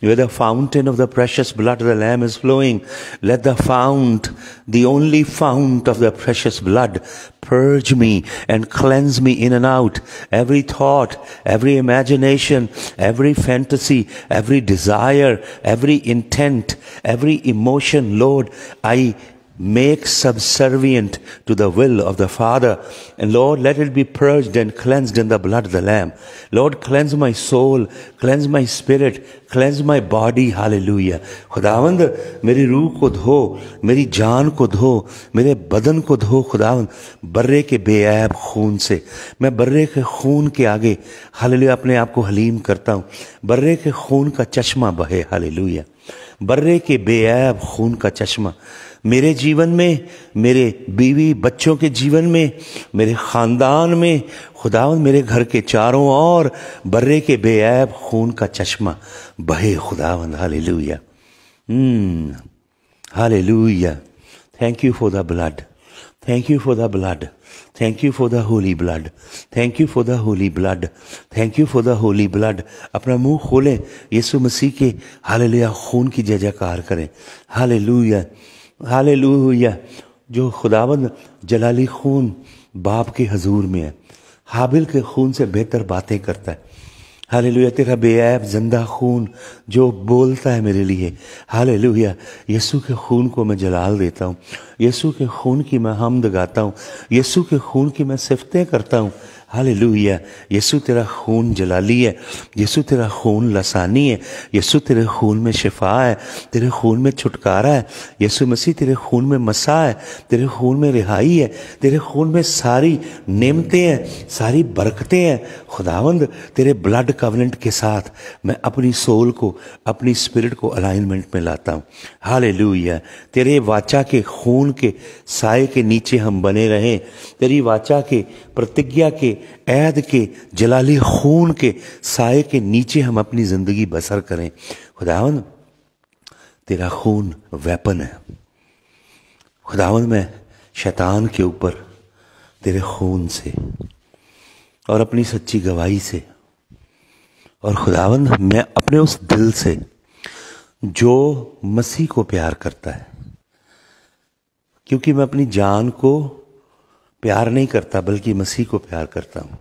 where the fountain of the precious blood of the Lamb is flowing. Let the fount, the only fount of the precious blood, purge me and cleanse me in and out. Every thought, every imagination, every fantasy, every desire, every intent, every emotion, Lord, I make subservient to the will of the Father. And Lord, let it be purged and cleansed in the blood of the Lamb. Lord, cleanse my soul, cleanse my spirit, cleanse my body. Hallelujah. Khudawand, meri rooh ko dho, meri jaan ko dho, मेरे badan ko dho, Khudawand, barre ke बेऐब खून se. Main barre ke खून ke aage, Hallelujah, apne आप को हलीम करता हूँ बर्रे के खून का चश्मा बहे हालेलुया बर्रे के बेऐब खून का चश्मा मेरे जीवन में मेरे बीवी बच्चों के जीवन में मेरे ख़ानदान में खुदा मेरे घर के चारों और बर्रे के बेऐब खून का चश्मा बहे खुदावंद hallelujah hallelujah thank you for the blood thank you for the blood thank you for the holy blood thank you for the holy blood thank you for the holy blood अपना मुंह खोलें यीशु मसीह के हालेलुया खून की जय जयकार करें लुया हालेलुया जो खुदावंद जलाली खून बाप के हजूर में है हाबिल के खून से बेहतर बातें करता है हाले लुया तेरा बेऐब जिंदा खून जो बोलता है मेरे लिए हाले लोहिया यसु के खून को मैं जलाल देता हूँ यसु के खून की मैं हमद गाता हूँ यसु के खून की मैं सिफतें करता हूँ हालेलुया यसु तेरा खून जलाली है यसु तेरा खून लसानी है यसु तेरे खून में शिफा है तेरे खून में छुटकारा है यसु मसीह तेरे खून में मसा है तेरे खून में रिहाई है तेरे खून में सारी नेमतें हैं सारी बरकतें हैं खुदावंद तेरे ब्लड कवनेंट के साथ मैं अपनी सोल को अपनी स्पिरिट को अलाइनमेंट में लाता हूँ हाले तेरे वाचा के खून के साय के नीचे हम बने रहें तेरी वाचा के प्रतिज्ञा के ऐद के जलाली खून के साय के नीचे हम अपनी ज़िंदगी बसर करें खुदावन तेरा खून वेपन है खुदावन मैं शैतान के ऊपर तेरे खून से और अपनी सच्ची गवाही से और खुदावन मैं अपने उस दिल से जो मसीह को प्यार करता है क्योंकि मैं अपनी जान को प्यार नहीं करता बल्कि मसीह को प्यार करता हूँ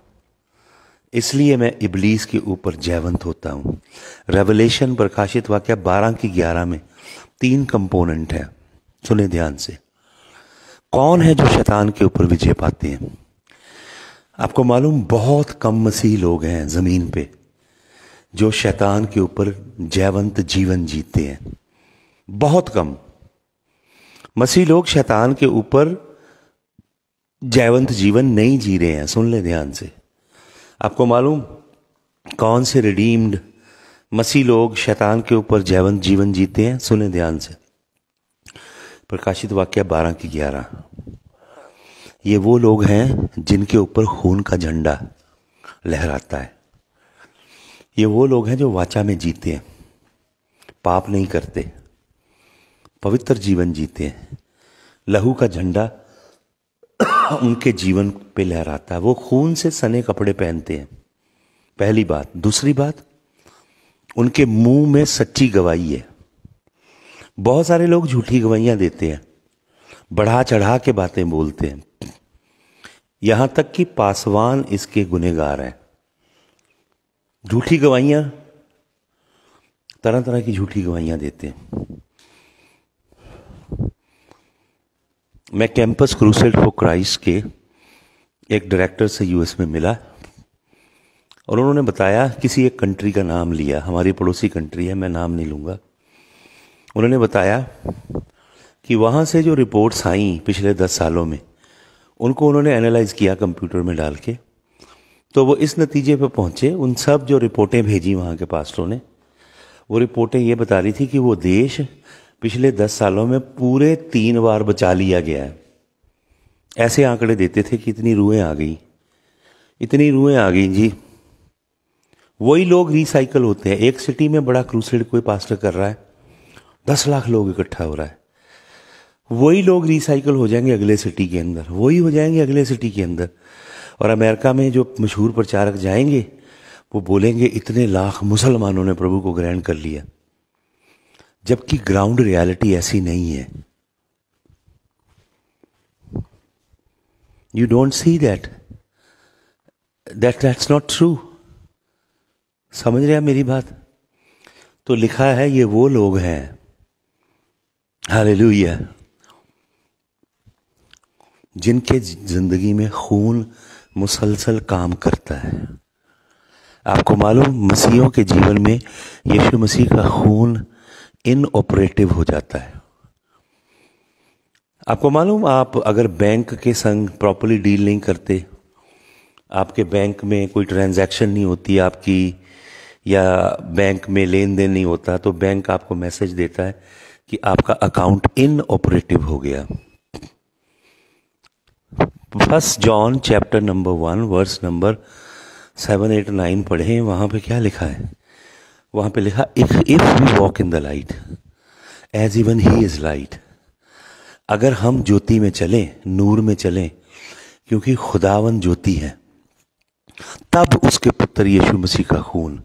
इसलिए मैं इबलीस के ऊपर जयवंत होता हूँ रेवलेशन प्रकाशित वाक्य बारह की ग्यारह में तीन कंपोनेंट है सुने ध्यान से कौन है जो शैतान के ऊपर विजय पाते हैं आपको मालूम बहुत कम मसीह लोग हैं ज़मीन पे जो शैतान के ऊपर जयवंत जीवन जीते हैं बहुत कम मसीह लोग शैतान के ऊपर जयवंत जीवन नहीं जी रहे हैं सुन ले ध्यान से आपको मालूम कौन से रिडीम्ड मसी लोग शैतान के ऊपर जयवंत जीवन जीते हैं सुने ध्यान से प्रकाशित वाक्य बारह की ग्यारह ये वो लोग हैं जिनके ऊपर खून का झंडा लहराता है ये वो लोग हैं जो वाचा में जीते हैं पाप नहीं करते पवित्र जीवन जीते हैं लहू का झंडा उनके जीवन पे लहराता है वो खून से सने कपड़े पहनते हैं पहली बात दूसरी बात उनके मुंह में सच्ची गवाही है बहुत सारे लोग झूठी गवाहियां देते हैं बढ़ा चढ़ा के बातें बोलते हैं यहां तक कि पासवान इसके गुनेगार हैं झूठी गवाहियां तरह तरह की झूठी गवाहियां देते हैं मैं कैंपस क्रूसेड फॉर क्राइस्ट के एक डायरेक्टर से यूएस में मिला और उन्होंने बताया किसी एक कंट्री का नाम लिया हमारी पड़ोसी कंट्री है मैं नाम नहीं लूँगा उन्होंने बताया कि वहाँ से जो रिपोर्ट्स आई पिछले दस सालों में उनको उन्होंने एनालाइज किया कंप्यूटर में डाल के तो वो इस नतीजे पर पहुँचे उन सब जो रिपोर्टें भेजी वहाँ के पास्टों ने वो रिपोर्टें ये बता रही थी कि वो देश पिछले दस सालों में पूरे तीन बार बचा लिया गया है ऐसे आंकड़े देते थे कि इतनी रूहें आ गई इतनी रूहें आ गई जी वही लोग रिसाइकल होते हैं एक सिटी में बड़ा क्रूसेड कोई पास्टर कर रहा है दस लाख लोग इकट्ठा हो रहा है वही लोग रिसाइकल हो जाएंगे अगले सिटी के अंदर वही हो जाएंगे अगले सिटी के अंदर और अमेरिका में जो मशहूर प्रचारक जाएंगे वो बोलेंगे इतने लाख मुसलमानों ने प्रभु को ग्रहण कर लिया जबकि ग्राउंड रियलिटी ऐसी नहीं है you don't see that that that's not true समझ रहे हैं मेरी बात तो लिखा है ये वो लोग हैं हालेलुया जिनके जिंदगी में खून मुसलसल काम करता है आपको मालूम मसीहों के जीवन में यीशु मसीह का खून इनऑपरेटिव हो जाता है आपको मालूम आप अगर बैंक के संग प्रॉपरली डील नहीं करते आपके बैंक में कोई ट्रांजैक्शन नहीं होती आपकी या बैंक में लेन देन नहीं होता तो बैंक आपको मैसेज देता है कि आपका अकाउंट इन ऑपरेटिव हो गया first John chapter number one verse number seven eight nine पढ़े वहां पे क्या लिखा है वहां पे लिखा if if we walk in the light as even he is light अगर हम ज्योति में चले नूर में चले क्योंकि खुदावन ज्योति है तब उसके पुत्र यीशु मसीह का खून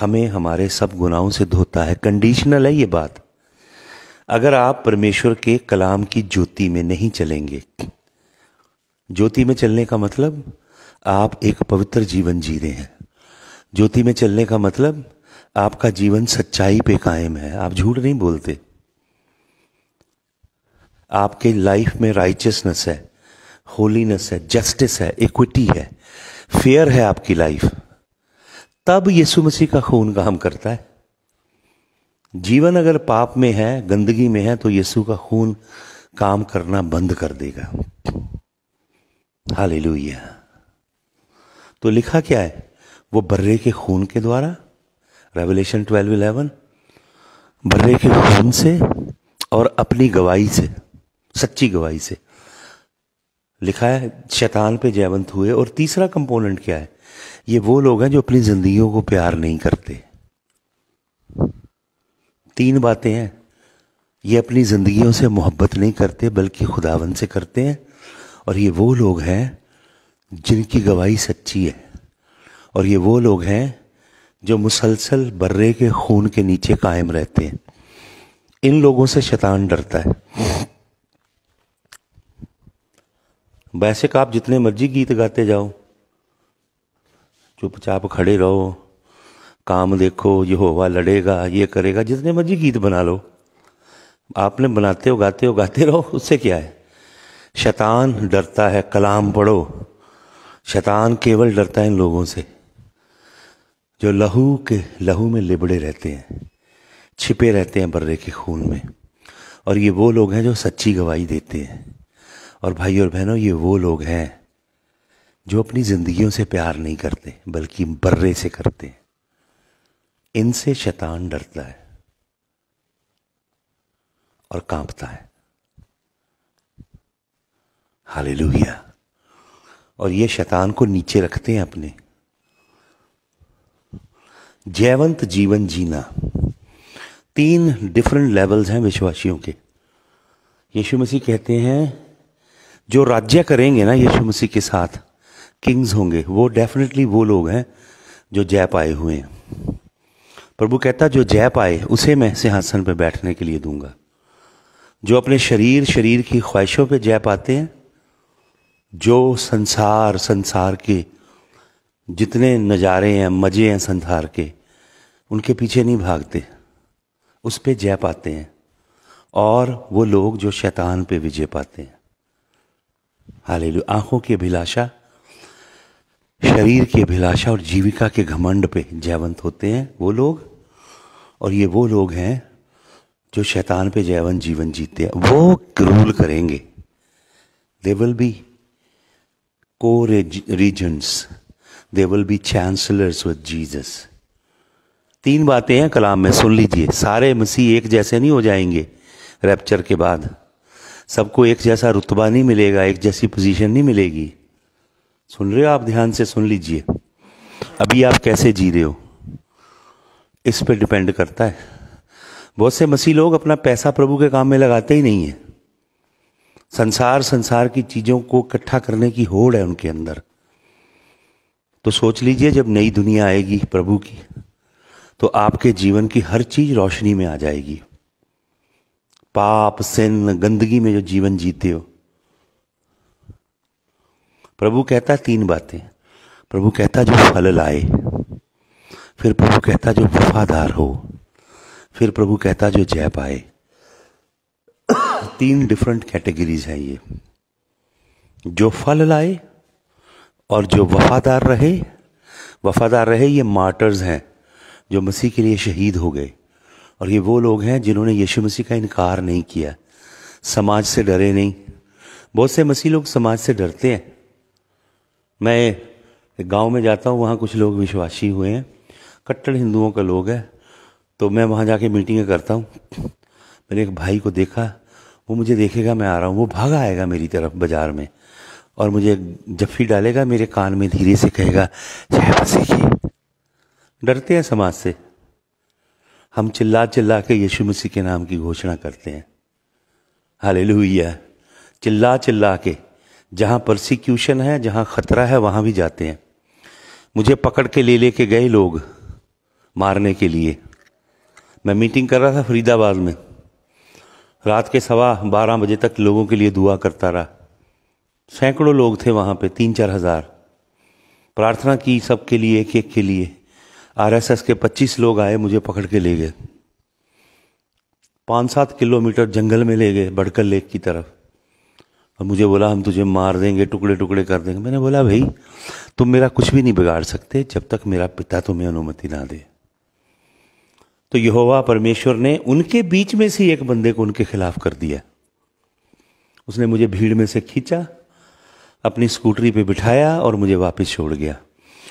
हमें हमारे सब गुनाहों से धोता है कंडीशनल है ये बात अगर आप परमेश्वर के कलाम की ज्योति में नहीं चलेंगे ज्योति में चलने का मतलब आप एक पवित्र जीवन जी रहे हैं ज्योति में चलने का मतलब आपका जीवन सच्चाई पे कायम है आप झूठ नहीं बोलते आपके लाइफ में राइचियसनेस है होलीनेस है जस्टिस है इक्विटी है फेयर है आपकी लाइफ तब यीशु मसीह का खून काम करता है जीवन अगर पाप में है गंदगी में है तो यीशु का खून काम करना बंद कर देगा हालेलुया तो लिखा क्या है वो बर्रे के खून के द्वारा रेवलेशन ट्वेल्व इलेवन बर्रे के खून से और अपनी गवाही से सच्ची गवाही से लिखा है शैतान पे जयवंत हुए और तीसरा कंपोनेंट क्या है ये वो लोग हैं जो अपनी जिंदगी को प्यार नहीं करते तीन बातें हैं ये अपनी जिंदगियों से मोहब्बत नहीं करते बल्कि खुदावन से करते हैं और ये वो लोग हैं जिनकी गवाही सच्ची है और ये वो लोग हैं जो मुसलसल बर्रे के खून के नीचे कायम रहते हैं इन लोगों से शैतान डरता है वैसे तो आप जितने मर्जी गीत गाते जाओ चुपचाप खड़े रहो काम देखो ये होवा लड़ेगा ये करेगा जितने मर्जी गीत बना लो आपने बनाते हो गाते हो गाते रहो उससे क्या है शैतान डरता है कलाम पढ़ो शैतान केवल डरता है इन लोगों से जो लहू के लहू में लिबड़े रहते हैं छिपे रहते हैं बर्रे के खून में और ये वो लोग हैं जो सच्ची गवाही देते हैं और भाई और बहनों ये वो लोग हैं जो अपनी ज़िंदगियों से प्यार नहीं करते बल्कि बर्रे से करते हैं इनसे शैतान डरता है और कांपता है हालेलुया और ये शैतान को नीचे रखते हैं अपने जयवंत जीवन जीना तीन डिफरेंट लेवल्स हैं विश्वासियों के यीशु मसीह कहते हैं जो राज्य करेंगे ना यीशु मसीह के साथ किंग्स होंगे वो डेफिनेटली वो लोग हैं जो जय पाए हुए हैं प्रभु कहता जो जय पाए उसे मैं सिंहासन पर बैठने के लिए दूंगा जो अपने शरीर शरीर की ख्वाहिशों पे जय पाते हैं जो संसार संसार के जितने नज़ारे हैं मज़े हैं संसार के उनके पीछे नहीं भागते उस पर जय पाते हैं और वो लोग जो शैतान पे विजय पाते हैं ही आंखों की अभिलाषा शरीर की अभिलाषा और जीविका के घमंड पे जयवंत होते हैं वो लोग और ये वो लोग हैं जो शैतान पे जयवन जीवन जीते हैं वो रूल करेंगे they will be co regents they will be chancellors with Jesus तीन बातें हैं कलाम में सुन लीजिए सारे मसीह एक जैसे नहीं हो जाएंगे रैप्चर के बाद सबको एक जैसा रुतबा नहीं मिलेगा एक जैसी पोजीशन नहीं मिलेगी सुन रहे हो आप ध्यान से सुन लीजिए अभी आप कैसे जी रहे हो इस पर डिपेंड करता है बहुत से मसीह लोग अपना पैसा प्रभु के काम में लगाते ही नहीं है संसार संसार की चीज़ों को इकट्ठा करने की होड़ है उनके अंदर तो सोच लीजिए जब नई दुनिया आएगी प्रभु की तो आपके जीवन की हर चीज रोशनी में आ जाएगी पाप सिन गंदगी में जो जीवन जीते हो प्रभु कहता तीन बातें प्रभु कहता जो फल लाए फिर प्रभु कहता जो वफादार हो फिर प्रभु कहता जो जय पाए तीन डिफरेंट कैटेगरीज हैं ये जो फल लाए और जो वफादार रहे वफादार रहे ये मार्टर्स हैं जो मसीह के लिए शहीद हो गए और ये वो लोग हैं जिन्होंने यीशु मसीह का इनकार नहीं किया समाज से डरे नहीं बहुत से मसीह लोग समाज से डरते हैं मैं गांव में जाता हूँ वहाँ कुछ लोग विश्वासी हुए हैं कट्टर हिंदुओं का लोग है तो मैं वहाँ जाके मीटिंग करता हूँ मैंने एक भाई को देखा वो मुझे देखेगा मैं आ रहा हूँ वो भागा आएगा मेरी तरफ बाजार में और मुझे जफ्फी डालेगा मेरे कान में धीरे से कहेगा जय मसीह की डरते हैं समाज से हम चिल्ला चिल्ला के यीशु मसीह के नाम की घोषणा करते हैं हालेलुया चिल्ला चिल्ला के जहाँ परसिक्यूशन है जहाँ ख़तरा है वहाँ भी जाते हैं मुझे पकड़ के ले लेके गए लोग मारने के लिए मैं मीटिंग कर रहा था फरीदाबाद में रात के सवा बारह बजे तक लोगों के लिए दुआ करता रहा सैकड़ों लोग थे वहाँ पे तीन चार हज़ार प्रार्थना की सबके लिए एक एक के लिए आरएसएस के 25 लोग आए मुझे पकड़ के ले गए पाँच सात किलोमीटर जंगल में ले गए बड़कर लेक की तरफ और मुझे बोला हम तुझे मार देंगे टुकड़े टुकड़े कर देंगे मैंने बोला भाई तुम मेरा कुछ भी नहीं बिगाड़ सकते जब तक मेरा पिता तुम्हें अनुमति ना दे तो यहोवा परमेश्वर ने उनके बीच में से एक बंदे को उनके खिलाफ कर दिया उसने मुझे भीड़ में से खींचा अपनी स्कूटरी पे बिठाया और मुझे वापस छोड़ गया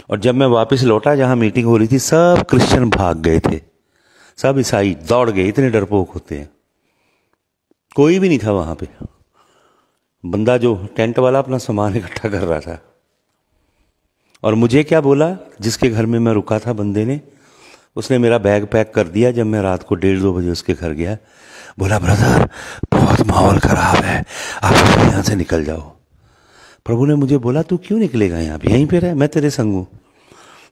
और जब मैं वापस लौटा जहाँ मीटिंग हो रही थी सब क्रिश्चियन भाग गए थे सब ईसाई दौड़ गए इतने डरपोक होते हैं कोई भी नहीं था वहाँ पे बंदा जो टेंट वाला अपना सामान इकट्ठा कर रहा था और मुझे क्या बोला जिसके घर में मैं रुका था बंदे ने उसने मेरा बैग पैक कर दिया जब मैं रात को डेढ़ दो बजे उसके घर गया बोला ब्रदर बहुत माहौल ख़राब है आप यहाँ से निकल जाओ प्रभु ने मुझे बोला तू क्यों निकलेगा यहाँ पे यहीं पे रह मैं तेरे संग हूँ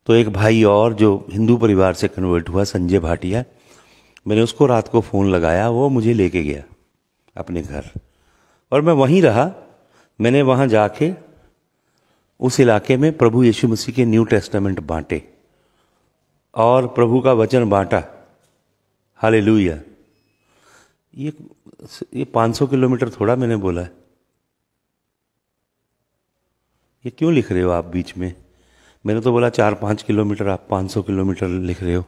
तो एक भाई और जो हिंदू परिवार से कन्वर्ट हुआ संजय भाटिया मैंने उसको रात को फ़ोन लगाया वो मुझे लेके गया अपने घर और मैं वहीं रहा मैंने वहाँ जाके उस इलाके में प्रभु यीशु मसीह के न्यू टेस्टामेंट बांटे और प्रभु का वचन बांटा हाले ये ये 500 किलोमीटर थोड़ा मैंने बोला ये क्यों लिख रहे हो आप बीच में मैंने तो बोला चार पाँच किलोमीटर आप पाँच सौ किलोमीटर लिख रहे हो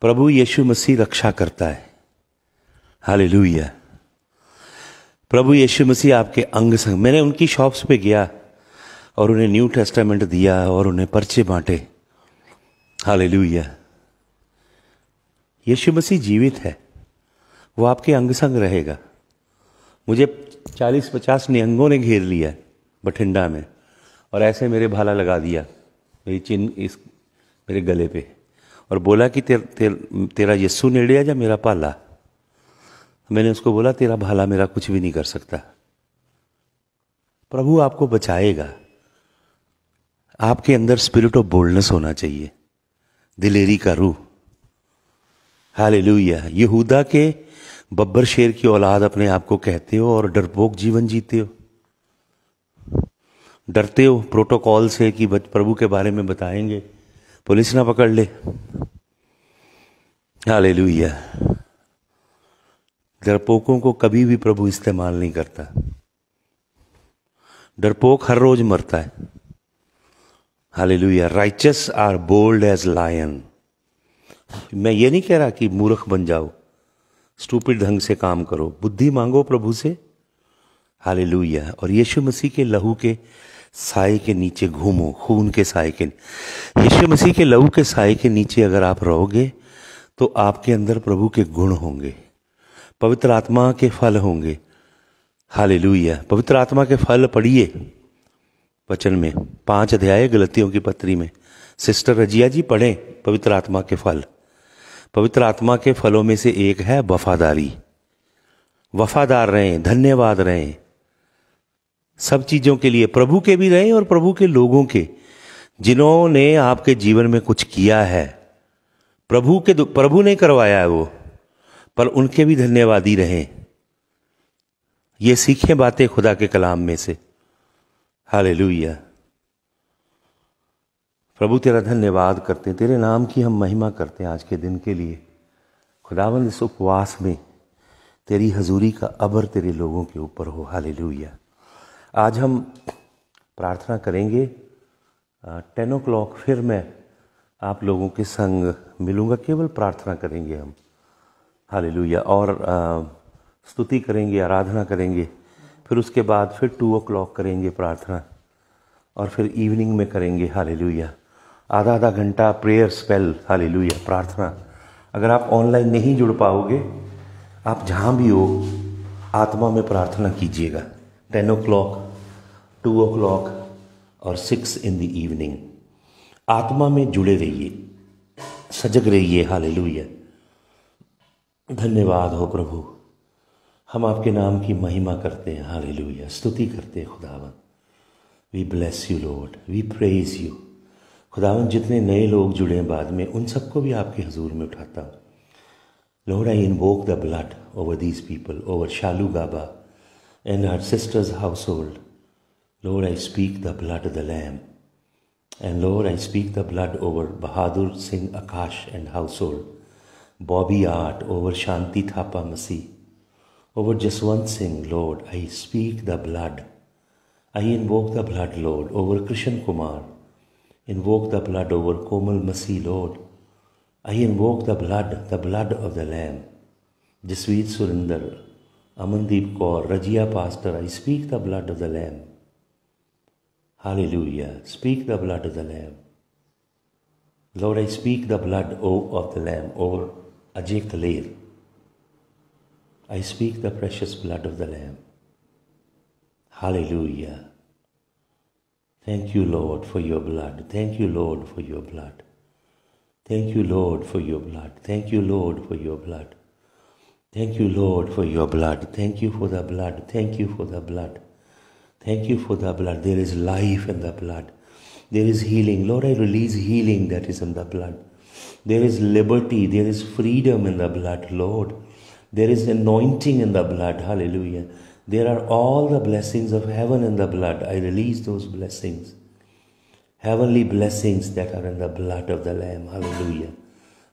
प्रभु यीशु मसीह रक्षा करता है हाल प्रभु यीशु मसीह आपके अंग संग मैंने उनकी शॉप्स पे गया और उन्हें न्यू टेस्टामेंट दिया और उन्हें पर्चे बांटे हाल यीशु मसीह जीवित है वो आपके अंग संग रहेगा मुझे चालीस पचास नियंगों ने घेर लिया बठिंडा में और ऐसे मेरे भाला लगा दिया मेरी चिन इस मेरे गले पे और बोला कि तेर, तेर, तेरा यस्सू नेड़िया या मेरा पाला मैंने उसको बोला तेरा भाला मेरा कुछ भी नहीं कर सकता प्रभु आपको बचाएगा आपके अंदर स्पिरिट ऑफ बोल्डनेस होना चाहिए दिलेरी का रूह हाल यहूदा के बब्बर शेर की औलाद अपने आप को कहते हो और डरपोक जीवन जीते हो डरते हो प्रोटोकॉल से कि प्रभु के बारे में बताएंगे पुलिस ना पकड़ ले हाले लुया डरपोकों को कभी भी प्रभु इस्तेमाल नहीं करता डरपोक हर रोज मरता है hallelujah righteous are bold as lion मैं ये नहीं कह रहा कि मूर्ख बन जाओ स्टूपिड ढंग से काम करो बुद्धि मांगो प्रभु से हाल और यीशु मसीह के लहू के साय के नीचे घूमो खून के साय के यीशु मसीह के लहू के साय के नीचे अगर आप रहोगे तो आपके अंदर प्रभु के गुण होंगे पवित्र आत्मा के फल होंगे हाले पवित्र आत्मा के फल पढ़िए वचन में पांच अध्याय गलतियों की पत्री में सिस्टर रजिया जी पढ़ें पवित्र आत्मा के फल पवित्र आत्मा के फलों में से एक है वफादारी वफादार रहें धन्यवाद रहें सब चीज़ों के लिए प्रभु के भी रहे और प्रभु के लोगों के जिन्होंने आपके जीवन में कुछ किया है प्रभु के प्रभु ने करवाया है वो पर उनके भी धन्यवादी रहें ये सीखें बातें खुदा के कलाम में से हाल प्रभु तेरा धन्यवाद करते हैं तेरे नाम की हम महिमा करते हैं आज के दिन के लिए खुदावंद इस उपवास में तेरी हजूरी का अबर तेरे लोगों के ऊपर हो हाल आज हम प्रार्थना करेंगे टेन ओ क्लॉक फिर मैं आप लोगों के संग मिलूँगा केवल प्रार्थना करेंगे हम हालेलुया और स्तुति करेंगे आराधना करेंगे फिर उसके बाद फिर टू ओ क्लॉक करेंगे प्रार्थना और फिर इवनिंग में करेंगे हालेलुया आधा आधा घंटा प्रेयर स्पेल हालेलुया प्रार्थना अगर आप ऑनलाइन नहीं जुड़ पाओगे आप जहाँ भी हो आत्मा में प्रार्थना कीजिएगा ten o'clock two o'clock और सिक्स इन द इवनिंग आत्मा में जुड़े रहिए सजग रहिए हाल धन्यवाद हो प्रभु हम आपके नाम की महिमा करते हैं लुइया स्तुति करते हैं खुदावन we bless you Lord we praise you खुदावन जितने नए लोग जुड़े हैं बाद में उन सबको भी आपके हजूर में उठाता हूँ Lord I invoke the blood over these people over Shalu Gaba and her sisters household Lord, I speak the blood of the Lamb. And Lord, I speak the blood over Bahadur Singh Akash and household, Bobby Art over Shanti Thapa Masi, over Jaswant Singh, Lord, I speak the blood. I invoke the blood, Lord, over Krishan Kumar. Invoke the blood over Komal Masi, Lord. I invoke the blood, the blood of the Lamb. Jasveet Surinder, Amandeep Kaur, Rajia Pastor, I speak the blood of the Lamb. Hallelujah. Speak the blood of the Lamb. Lord, I speak the blood o of the Lamb over Ajay Khalil. I speak the precious blood of the Lamb. Hallelujah. Thank you, Lord, for your blood. Thank you, Lord, for your blood. Thank you, Lord, for your blood. Thank you, Lord, for your blood. Thank you, Lord, for your blood. Thank you for the blood. Thank you for the blood. Thank you for the blood. There is life in the blood. There is healing. Lord, I release healing that is in the blood. There is liberty. There is freedom in the blood, Lord. There is anointing in the blood. Hallelujah. There are all the blessings of heaven in the blood. I release those blessings. Heavenly blessings that are in the blood of the Lamb. Hallelujah.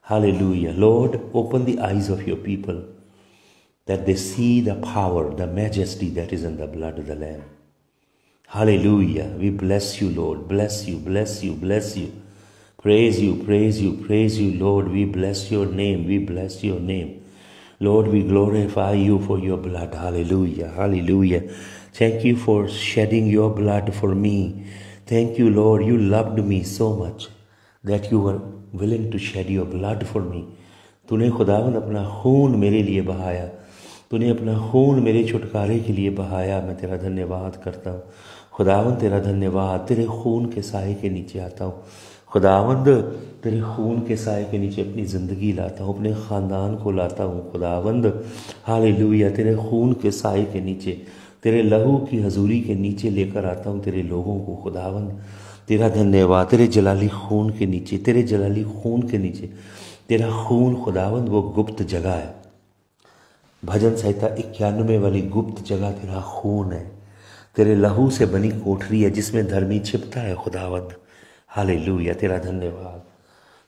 Hallelujah. Lord, open the eyes of your people that they see the power, the majesty that is in the blood of the Lamb. Hallelujah. We bless you, Lord. Bless you, bless you, bless you. Praise you, praise you, praise you, Lord. We bless your name. We bless your name. Lord, we glorify you for your blood. Hallelujah. Hallelujah. Thank you for shedding your blood for me. Thank you, Lord. You loved me so much that you were willing to shed your blood for me. तूने खुदावन अपना खून मेरे लिए बहाया तूने अपना खून मेरे छुटकारे के लिए बहाया मैं तेरा धन्यवाद करता हूँ खुदावंद तेरा धन्यवाद तेरे खून के साय के नीचे आता हूँ खुदावंद तेरे खून के साय के नीचे अपनी ज़िंदगी लाता हूँ अपने ख़ानदान को लाता हूँ खुदावंद हाल लुया तेरे खून के साय के नीचे तेरे लहू की हजूरी के नीचे लेकर आता हूँ तेरे लोगों को खुदावंद तेरा धन्यवाद तेरे जलाली खून के नीचे तेरे जलाली खून के नीचे तेरा खून खुदावंद वो गुप्त जगह है भजन संहिता इक्यानवे वाली गुप्त जगह तेरा खून है तेरे लहू से बनी कोठरी है जिसमें धर्मी छिपता है खुदावंद हाले लूया तेरा धन्यवाद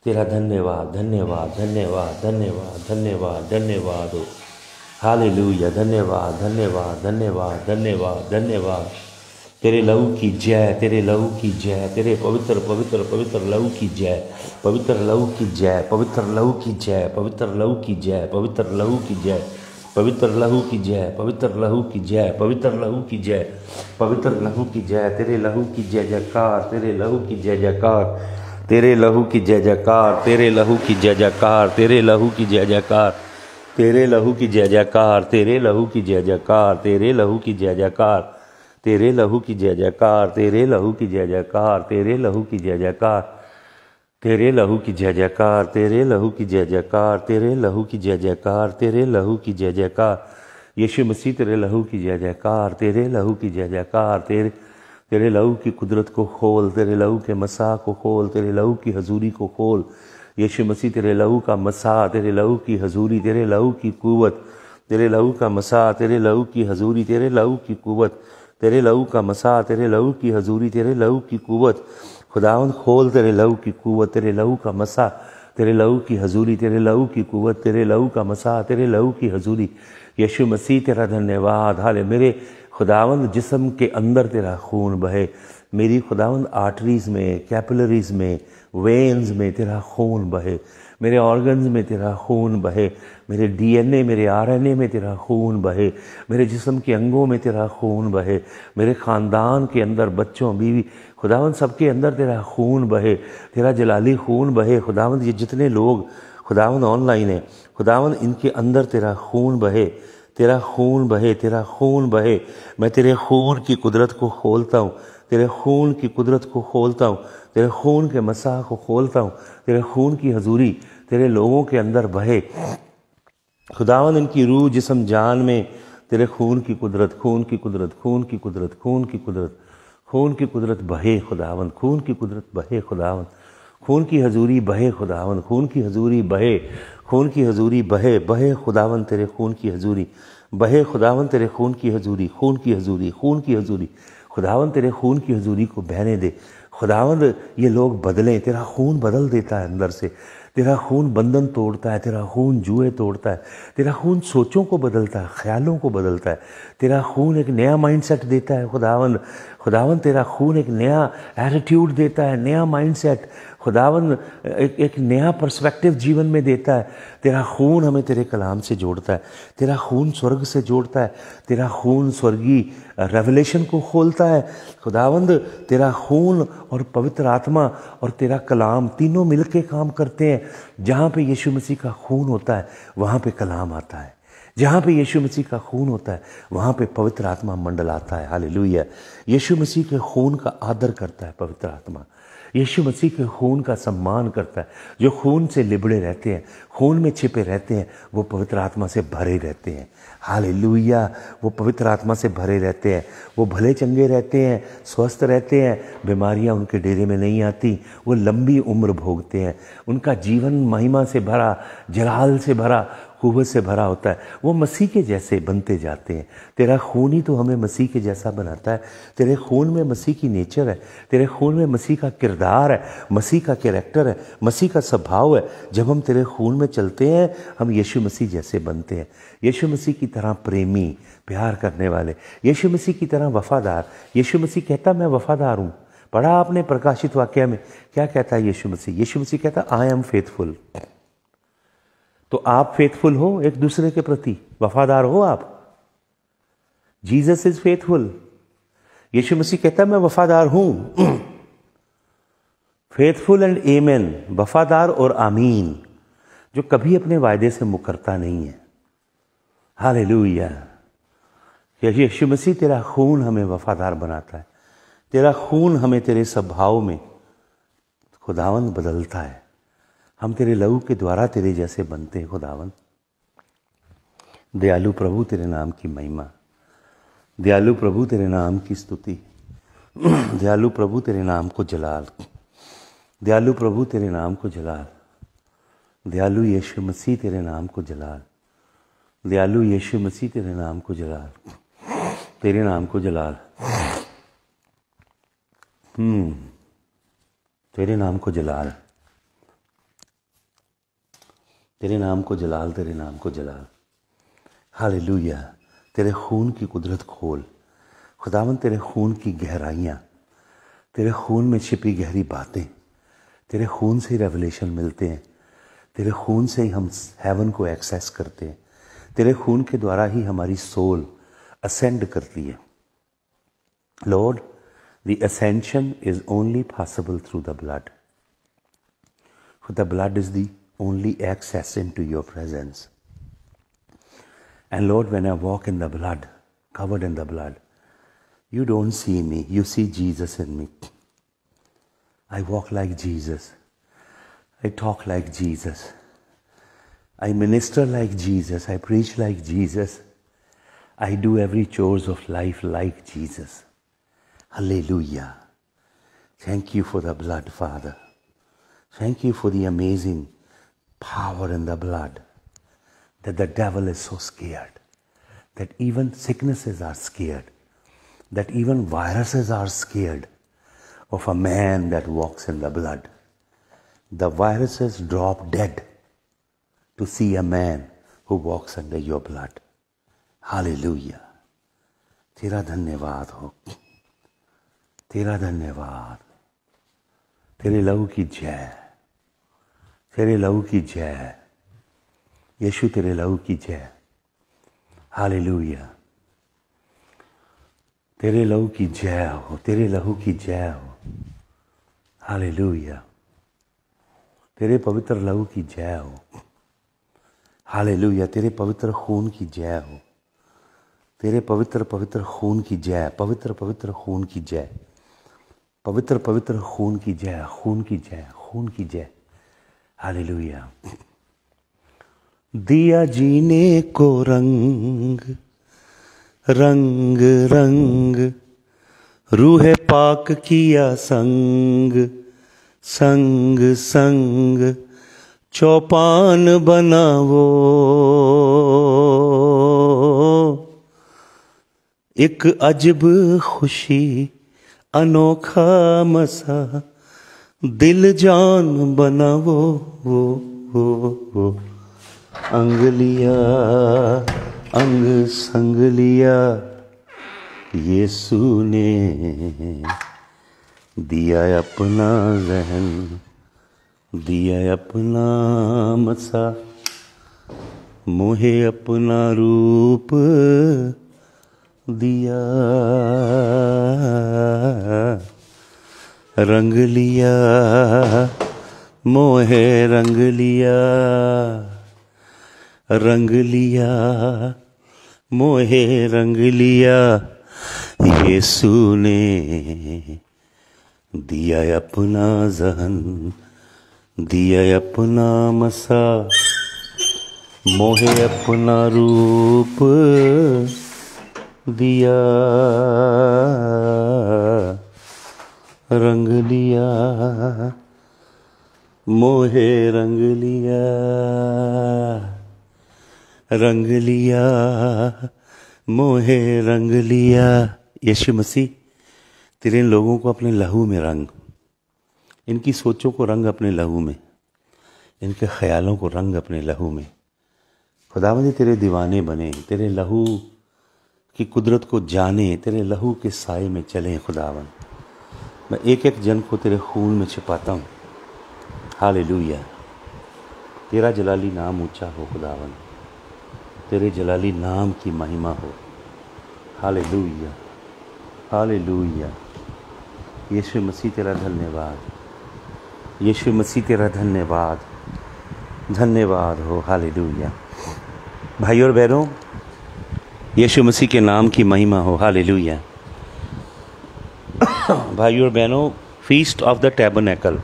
तेरा धन्यवाद धन्यवाद धन्यवाद धन्यवाद धन्यवाद धन्यवाद हो हाले लूया धन्यवाद धन्यवाद धन्यवाद धन्यवाद धन्यवाद तेरे लहू की जय तेरे लहू की जय तेरे पवित्र पवित्र पवित्र लहू की जय पवित्र लहू की जय पवित्र लहू की जय पवित्र लहू की जय पवित्र लहू की जय पवित्र लहू की जय पवित्र लहू की जय पवित्र लहू की जय पवित्र लहू की जय तेरे लहू की जय जयकार तेरे लहू की जय जयकार तेरे लहू की जय जयकार तेरे लहू की जय जयकार तेरे लहू की जय जयकार तेरे लहू की जय जयकार तेरे लहू की जय जयकार तेरे लहू की जय जयकार तेरे लहू की जय जयकार तेरे लहू की जय जयकार तेरे लहू की जय जयकार तेरे लहू की जय जयकार तेरे लहू की जय जयकार तेरे लहू की जय जयकार तेरे लहू की जय जयकार यीशु मसीह तेरे लहू की जय जयकार तेरे लहू की जय जयकार तेरे तेरे लहू की कुदरत को खोल तेरे लहू के मसाह को खोल तेरे लहू की हजूरी को खोल यीशु मसीह तेरे लहू का मसाह तेरे लहू की हजूरी तेरे लहू की कुवत तेरे लहू का मसाह तेरे लहू की हजूरी तेरे लहू की कुवत तेरे लहू का मसाह तेरे लहू की हजूरी तेरे लहू की कुवत खुदावन खोल तेरे लहू की कुवत तेरे लहू का मसा तेरे लहू की हजूरी तेरे लहू की कुवत तेरे लहू का मसा तेरे लहू की हजूरी यशु मसीह तेरा धन्यवाद हाल मेरे खुदावंद जिसम के अंदर तेरा खून बहे मेरी खुदावंद आर्टरीज़ में कैपिलरीज़ में वेन्स में तेरा खून बहे मेरे ऑर्गन्स में तेरा खून बहे मेरे डीएनए मेरे आरएनए में तेरा खून बहे मेरे जिस्म के अंगों में तेरा खून बहे मेरे ख़ानदान के अंदर बच्चों बीवी खुदावन सबके अंदर तेरा खून बहे तेरा जलाली खून बहे खुदावन ये जितने लोग खुदावन ऑनलाइन है खुदावन इनके अंदर तेरा खून बहे तेरा खून बहे तेरा खून बहे मैं तेरे खून की कुदरत को खोलता हूँ तेरे खून की कुदरत को खोलता हूँ तेरे खून के मसाह को खोलता हूँ तेरे खून की हजूरी तेरे लोगों के अंदर बहे खुदावन इनकी रूह जिसम जान में तेरे खून की कुदरत खून की कुदरत खून की कुदरत खून की कुदरत खून की कुदरत बहे खुदावन खून की कुदरत बहे खुदावन खून की हजूरी बहे खुदावन खून की हजूरी बहे खून की हजूरी बहे बहे खुदावन तेरे खून की हजूरी बहे खुदावन तेरे खून की हजूरी खून की हजूरी खून की हजूरी खुदावन तेरे खून की हजूरी को बहने दे खुदावन ये लोग बदलें तेरा खून बदल देता है अंदर से तेरा खून बंधन तोड़ता है तेरा खून जुए तोड़ता है तेरा खून सोचों को बदलता है ख्यालों को बदलता है तेरा खून एक नया माइंडसेट देता है खुदावन खुदावन तेरा खून एक नया एटीट्यूड देता है नया माइंडसेट खुदावन एक एक नया पर्सपेक्टिव जीवन में देता है तेरा खून हमें तेरे कलाम से जोड़ता है तेरा खून स्वर्ग से जोड़ता है तेरा खून स्वर्गीय रेवलेशन को खोलता है खुदावंद तेरा खून और पवित्र आत्मा और तेरा कलाम तीनों मिलके काम करते हैं जहाँ पे यीशु मसीह का खून होता है वहाँ पे कलाम आता है जहाँ पे यीशु मसीह का खून होता है वहाँ पे पवित्र आत्मा मंडल आता है हाल यीशु मसीह के खून का आदर करता है पवित्र आत्मा यीशु मसीह के खून का सम्मान करता है जो खून से लिबड़े रहते हैं खून में छिपे रहते हैं वो पवित्र आत्मा से भरे रहते हैं हाल वो पवित्र आत्मा से भरे रहते हैं वो भले चंगे रहते हैं स्वस्थ रहते हैं बीमारियां उनके डेरे में नहीं आती वो लंबी उम्र भोगते हैं उनका जीवन महिमा से भरा जलाल से भरा कुत से भरा होता है वो मसीह के जैसे बनते जाते हैं तेरा खून ही तो हमें मसीह के जैसा बनाता है तेरे खून में मसीह की नेचर है तेरे खून में मसीह का किरदार है मसीह का कैरेक्टर है मसीह का स्वभाव है जब हम तेरे खून में चलते हैं हम यीशु मसीह जैसे बनते हैं यीशु मसीह की तरह प्रेमी प्यार करने वाले यीशु मसीह की तरह वफ़ादार यीशु मसीह कहता मैं वफ़ादार हूँ पढ़ा आपने प्रकाशित वाक्य में क्या कहता है यीशु मसीह यीशु मसीह कहता आई एम फेथफुल तो आप फेथफुल हो एक दूसरे के प्रति वफादार हो आप जीसस इज फेथफुल यीशु मसीह कहता मैं वफादार हूं फेथफुल एंड एमेन वफादार और आमीन जो कभी अपने वायदे से मुकरता नहीं है हाल लुया यशु मसीह तेरा खून हमें वफादार बनाता है तेरा खून हमें तेरे स्वभाव में खुदावन बदलता है हम तेरे लहू के द्वारा तेरे जैसे बनते हैं खुदावन दयालु प्रभु तेरे नाम की महिमा दयालु प्रभु तेरे नाम की स्तुति दयालु प्रभु तेरे नाम को जलाल दयालु प्रभु तेरे नाम को जलाल दयालु यीशु मसीह तेरे नाम को जलाल दयालु यीशु मसीह तेरे नाम को जलाल तेरे नाम को जलाल हम्म तेरे नाम को जलाल तेरे नाम को जलाल तेरे नाम को जलाल लुया तेरे खून की कुदरत खोल खुदावन तेरे खून की गहराइयाँ तेरे खून में छिपी गहरी बातें तेरे खून से ही रेवलेशन मिलते हैं तेरे खून से ही हम हेवन को एक्सेस करते हैं तेरे खून के द्वारा ही हमारी सोल असेंड करती है Lord the ascension is only possible through the blood the blood is the only access into your presence. And Lord, when I walk in the blood, covered in the blood, you don't see me, you see Jesus in me. I walk like Jesus. I talk like Jesus. I minister like Jesus. I preach like Jesus. I do every chores of life like Jesus. Hallelujah. Thank you for the blood, Father. Thank you for the amazing power in the blood that the devil is so scared that even sicknesses are scared, that even viruses are scared of a man that walks in the blood. The viruses drop dead to see a man who walks under your blood. Hallelujah. तेरा धन्यवाद हो तेरा धन्यवाद tere love ki जय तेरे लहू की जय यीशु तेरे लहू की जय हालेलुया तेरे लहू की जय हो तेरे लहू की जय हो हाले तेरे पवित्र लहू की जय हो हाले तेरे पवित्र खून की जय हो तेरे पवित्र पवित्र खून की जय पवित्र पवित्र खून की जय पवित्र पवित्र खून की जय खून की जय खून की जय हालेलुया दिया जीने को रंग रंग रंग रूह पाक किया संग संग संग चौपान बना वो एक अजब खुशी अनोखा मसा दिल जान बना वो वो वो वो अंगलिया अंग संगलिया ये सुने दिया अपना जहन दिया अपना मसा मोहे अपना रूप दिया रंग लिया मोहे रंग लिया रंग लिया मोहे रंग लिया ये सुने दिया अपना जहन दिया अपना मसा मोहे अपना रूप दिया रंग लिया मोहे रंग लिया रंग लिया मोहे रंग लिया यशु मसीह तेरे लोगों को अपने लहू में रंग इनकी सोचों को रंग अपने लहू में इनके ख्यालों को रंग अपने लहू में खुदा मुझे तेरे दीवाने बने तेरे लहू की कुदरत को जाने तेरे लहू के साय में चलें खुदावन मैं एक एक जन को तेरे खून में छिपाता हूँ हाल तेरा जलाली नाम ऊंचा हो खुदावन तेरे जलाली नाम की महिमा हो हाल लुया हाल लुया यशु मसीह तेरा धन्यवाद यशु मसीह तेरा धन्यवाद धन्यवाद हो हाल लुया भाई और बहनों यशु मसीह के नाम की महिमा हो हाल लुया भाई और बहनों फीस्ट ऑफ द टैबनेकल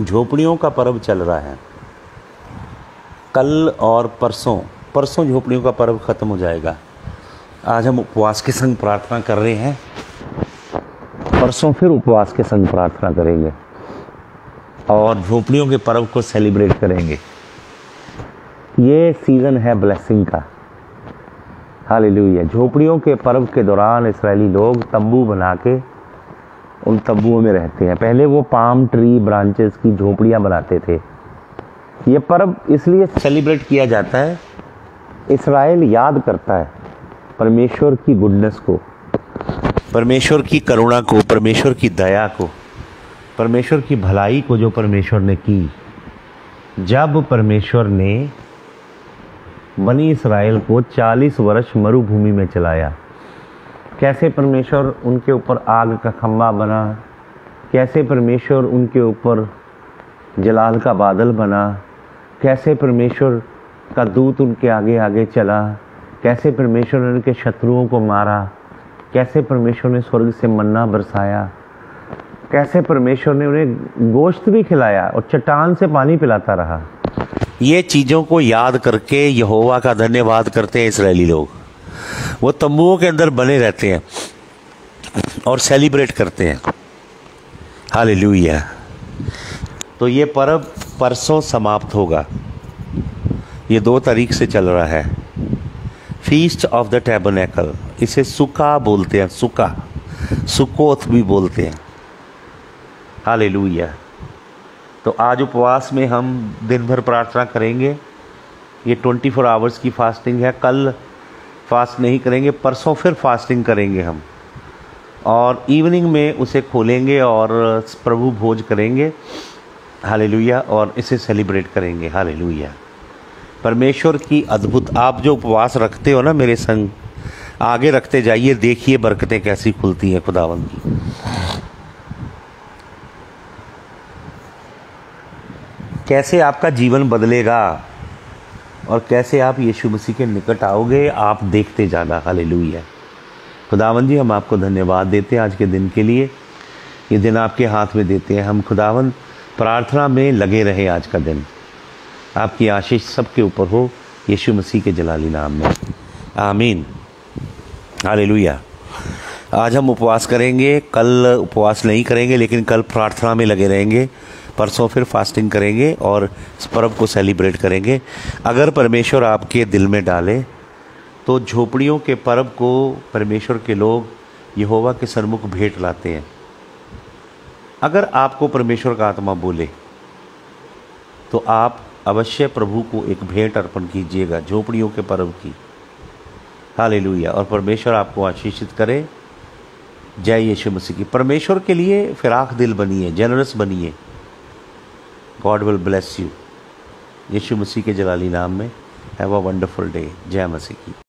झोपड़ियों का पर्व चल रहा है कल और परसों परसों झोपड़ियों का पर्व ख़त्म हो जाएगा आज हम उपवास के संग प्रार्थना कर रहे हैं परसों फिर उपवास के संग प्रार्थना करेंगे और झोपड़ियों के पर्व को सेलिब्रेट करेंगे ये सीज़न है ब्लेसिंग का है झोपड़ियों के पर्व के दौरान इसराइली लोग तंबू बना के उन तंबुओं में रहते हैं पहले वो पाम ट्री ब्रांचेस की झोपड़ियाँ बनाते थे ये पर्व इसलिए सेलिब्रेट किया जाता है इसराइल याद करता है परमेश्वर की गुडनेस को परमेश्वर की करुणा को परमेश्वर की दया को परमेश्वर की भलाई को जो परमेश्वर ने की जब परमेश्वर ने बनी इसराइल को 40 वर्ष मरुभूमि में चलाया कैसे परमेश्वर उनके ऊपर आग का खम्बा बना कैसे परमेश्वर उनके ऊपर जलाल का बादल बना कैसे परमेश्वर का दूत उनके आगे आगे चला कैसे परमेश्वर ने उनके शत्रुओं को मारा कैसे परमेश्वर ने स्वर्ग से मन्ना बरसाया कैसे परमेश्वर ने उन्हें गोश्त भी खिलाया और चट्टान से पानी पिलाता रहा ये चीज़ों को याद करके यहोवा का धन्यवाद करते हैं इसराइली लोग वो तंबुओं के अंदर बने रहते हैं और सेलिब्रेट करते हैं हालेलुया तो ये पर्व परसों समाप्त होगा ये दो तारीख से चल रहा है फीस्ट ऑफ द टेबनेकल इसे सुका बोलते हैं सुका सुकोथ भी बोलते हैं हाल हालेलुया तो आज उपवास में हम दिन भर प्रार्थना करेंगे ये ट्वेंटी फोर आवर्स की फास्टिंग है कल फास्ट नहीं करेंगे परसों फिर फास्टिंग करेंगे हम और इवनिंग में उसे खोलेंगे और प्रभु भोज करेंगे हाले और इसे सेलिब्रेट करेंगे हाले परमेश्वर की अद्भुत आप जो उपवास रखते हो ना मेरे संग आगे रखते जाइए देखिए बरकतें कैसी खुलती हैं खुदावन की कैसे आपका जीवन बदलेगा और कैसे आप यीशु मसीह के निकट आओगे आप देखते जाना हाल खुदावन जी हम आपको धन्यवाद देते हैं आज के दिन के लिए ये दिन आपके हाथ में देते हैं हम खुदावन प्रार्थना में लगे रहे आज का दिन आपकी आशीष सबके ऊपर हो यीशु मसीह के जलाली नाम में आमीन हाले आज हम उपवास करेंगे कल उपवास नहीं करेंगे लेकिन कल प्रार्थना में लगे रहेंगे परसों फिर फास्टिंग करेंगे और इस पर्व को सेलिब्रेट करेंगे अगर परमेश्वर आपके दिल में डाले तो झोपड़ियों के पर्व को परमेश्वर के लोग यहोवा के सन्मुख भेंट लाते हैं अगर आपको परमेश्वर का आत्मा बोले तो आप अवश्य प्रभु को एक भेंट अर्पण कीजिएगा झोपड़ियों के पर्व की लुया और परमेश्वर आपको आशीषित करे जय यीशु मसीह की परमेश्वर के लिए फिराक दिल बनिए जनरस बनिए गॉड विल ब्लेस यू यीशु मसीह के जलाली नाम में हैव अ वंडरफुल डे जय मसीह की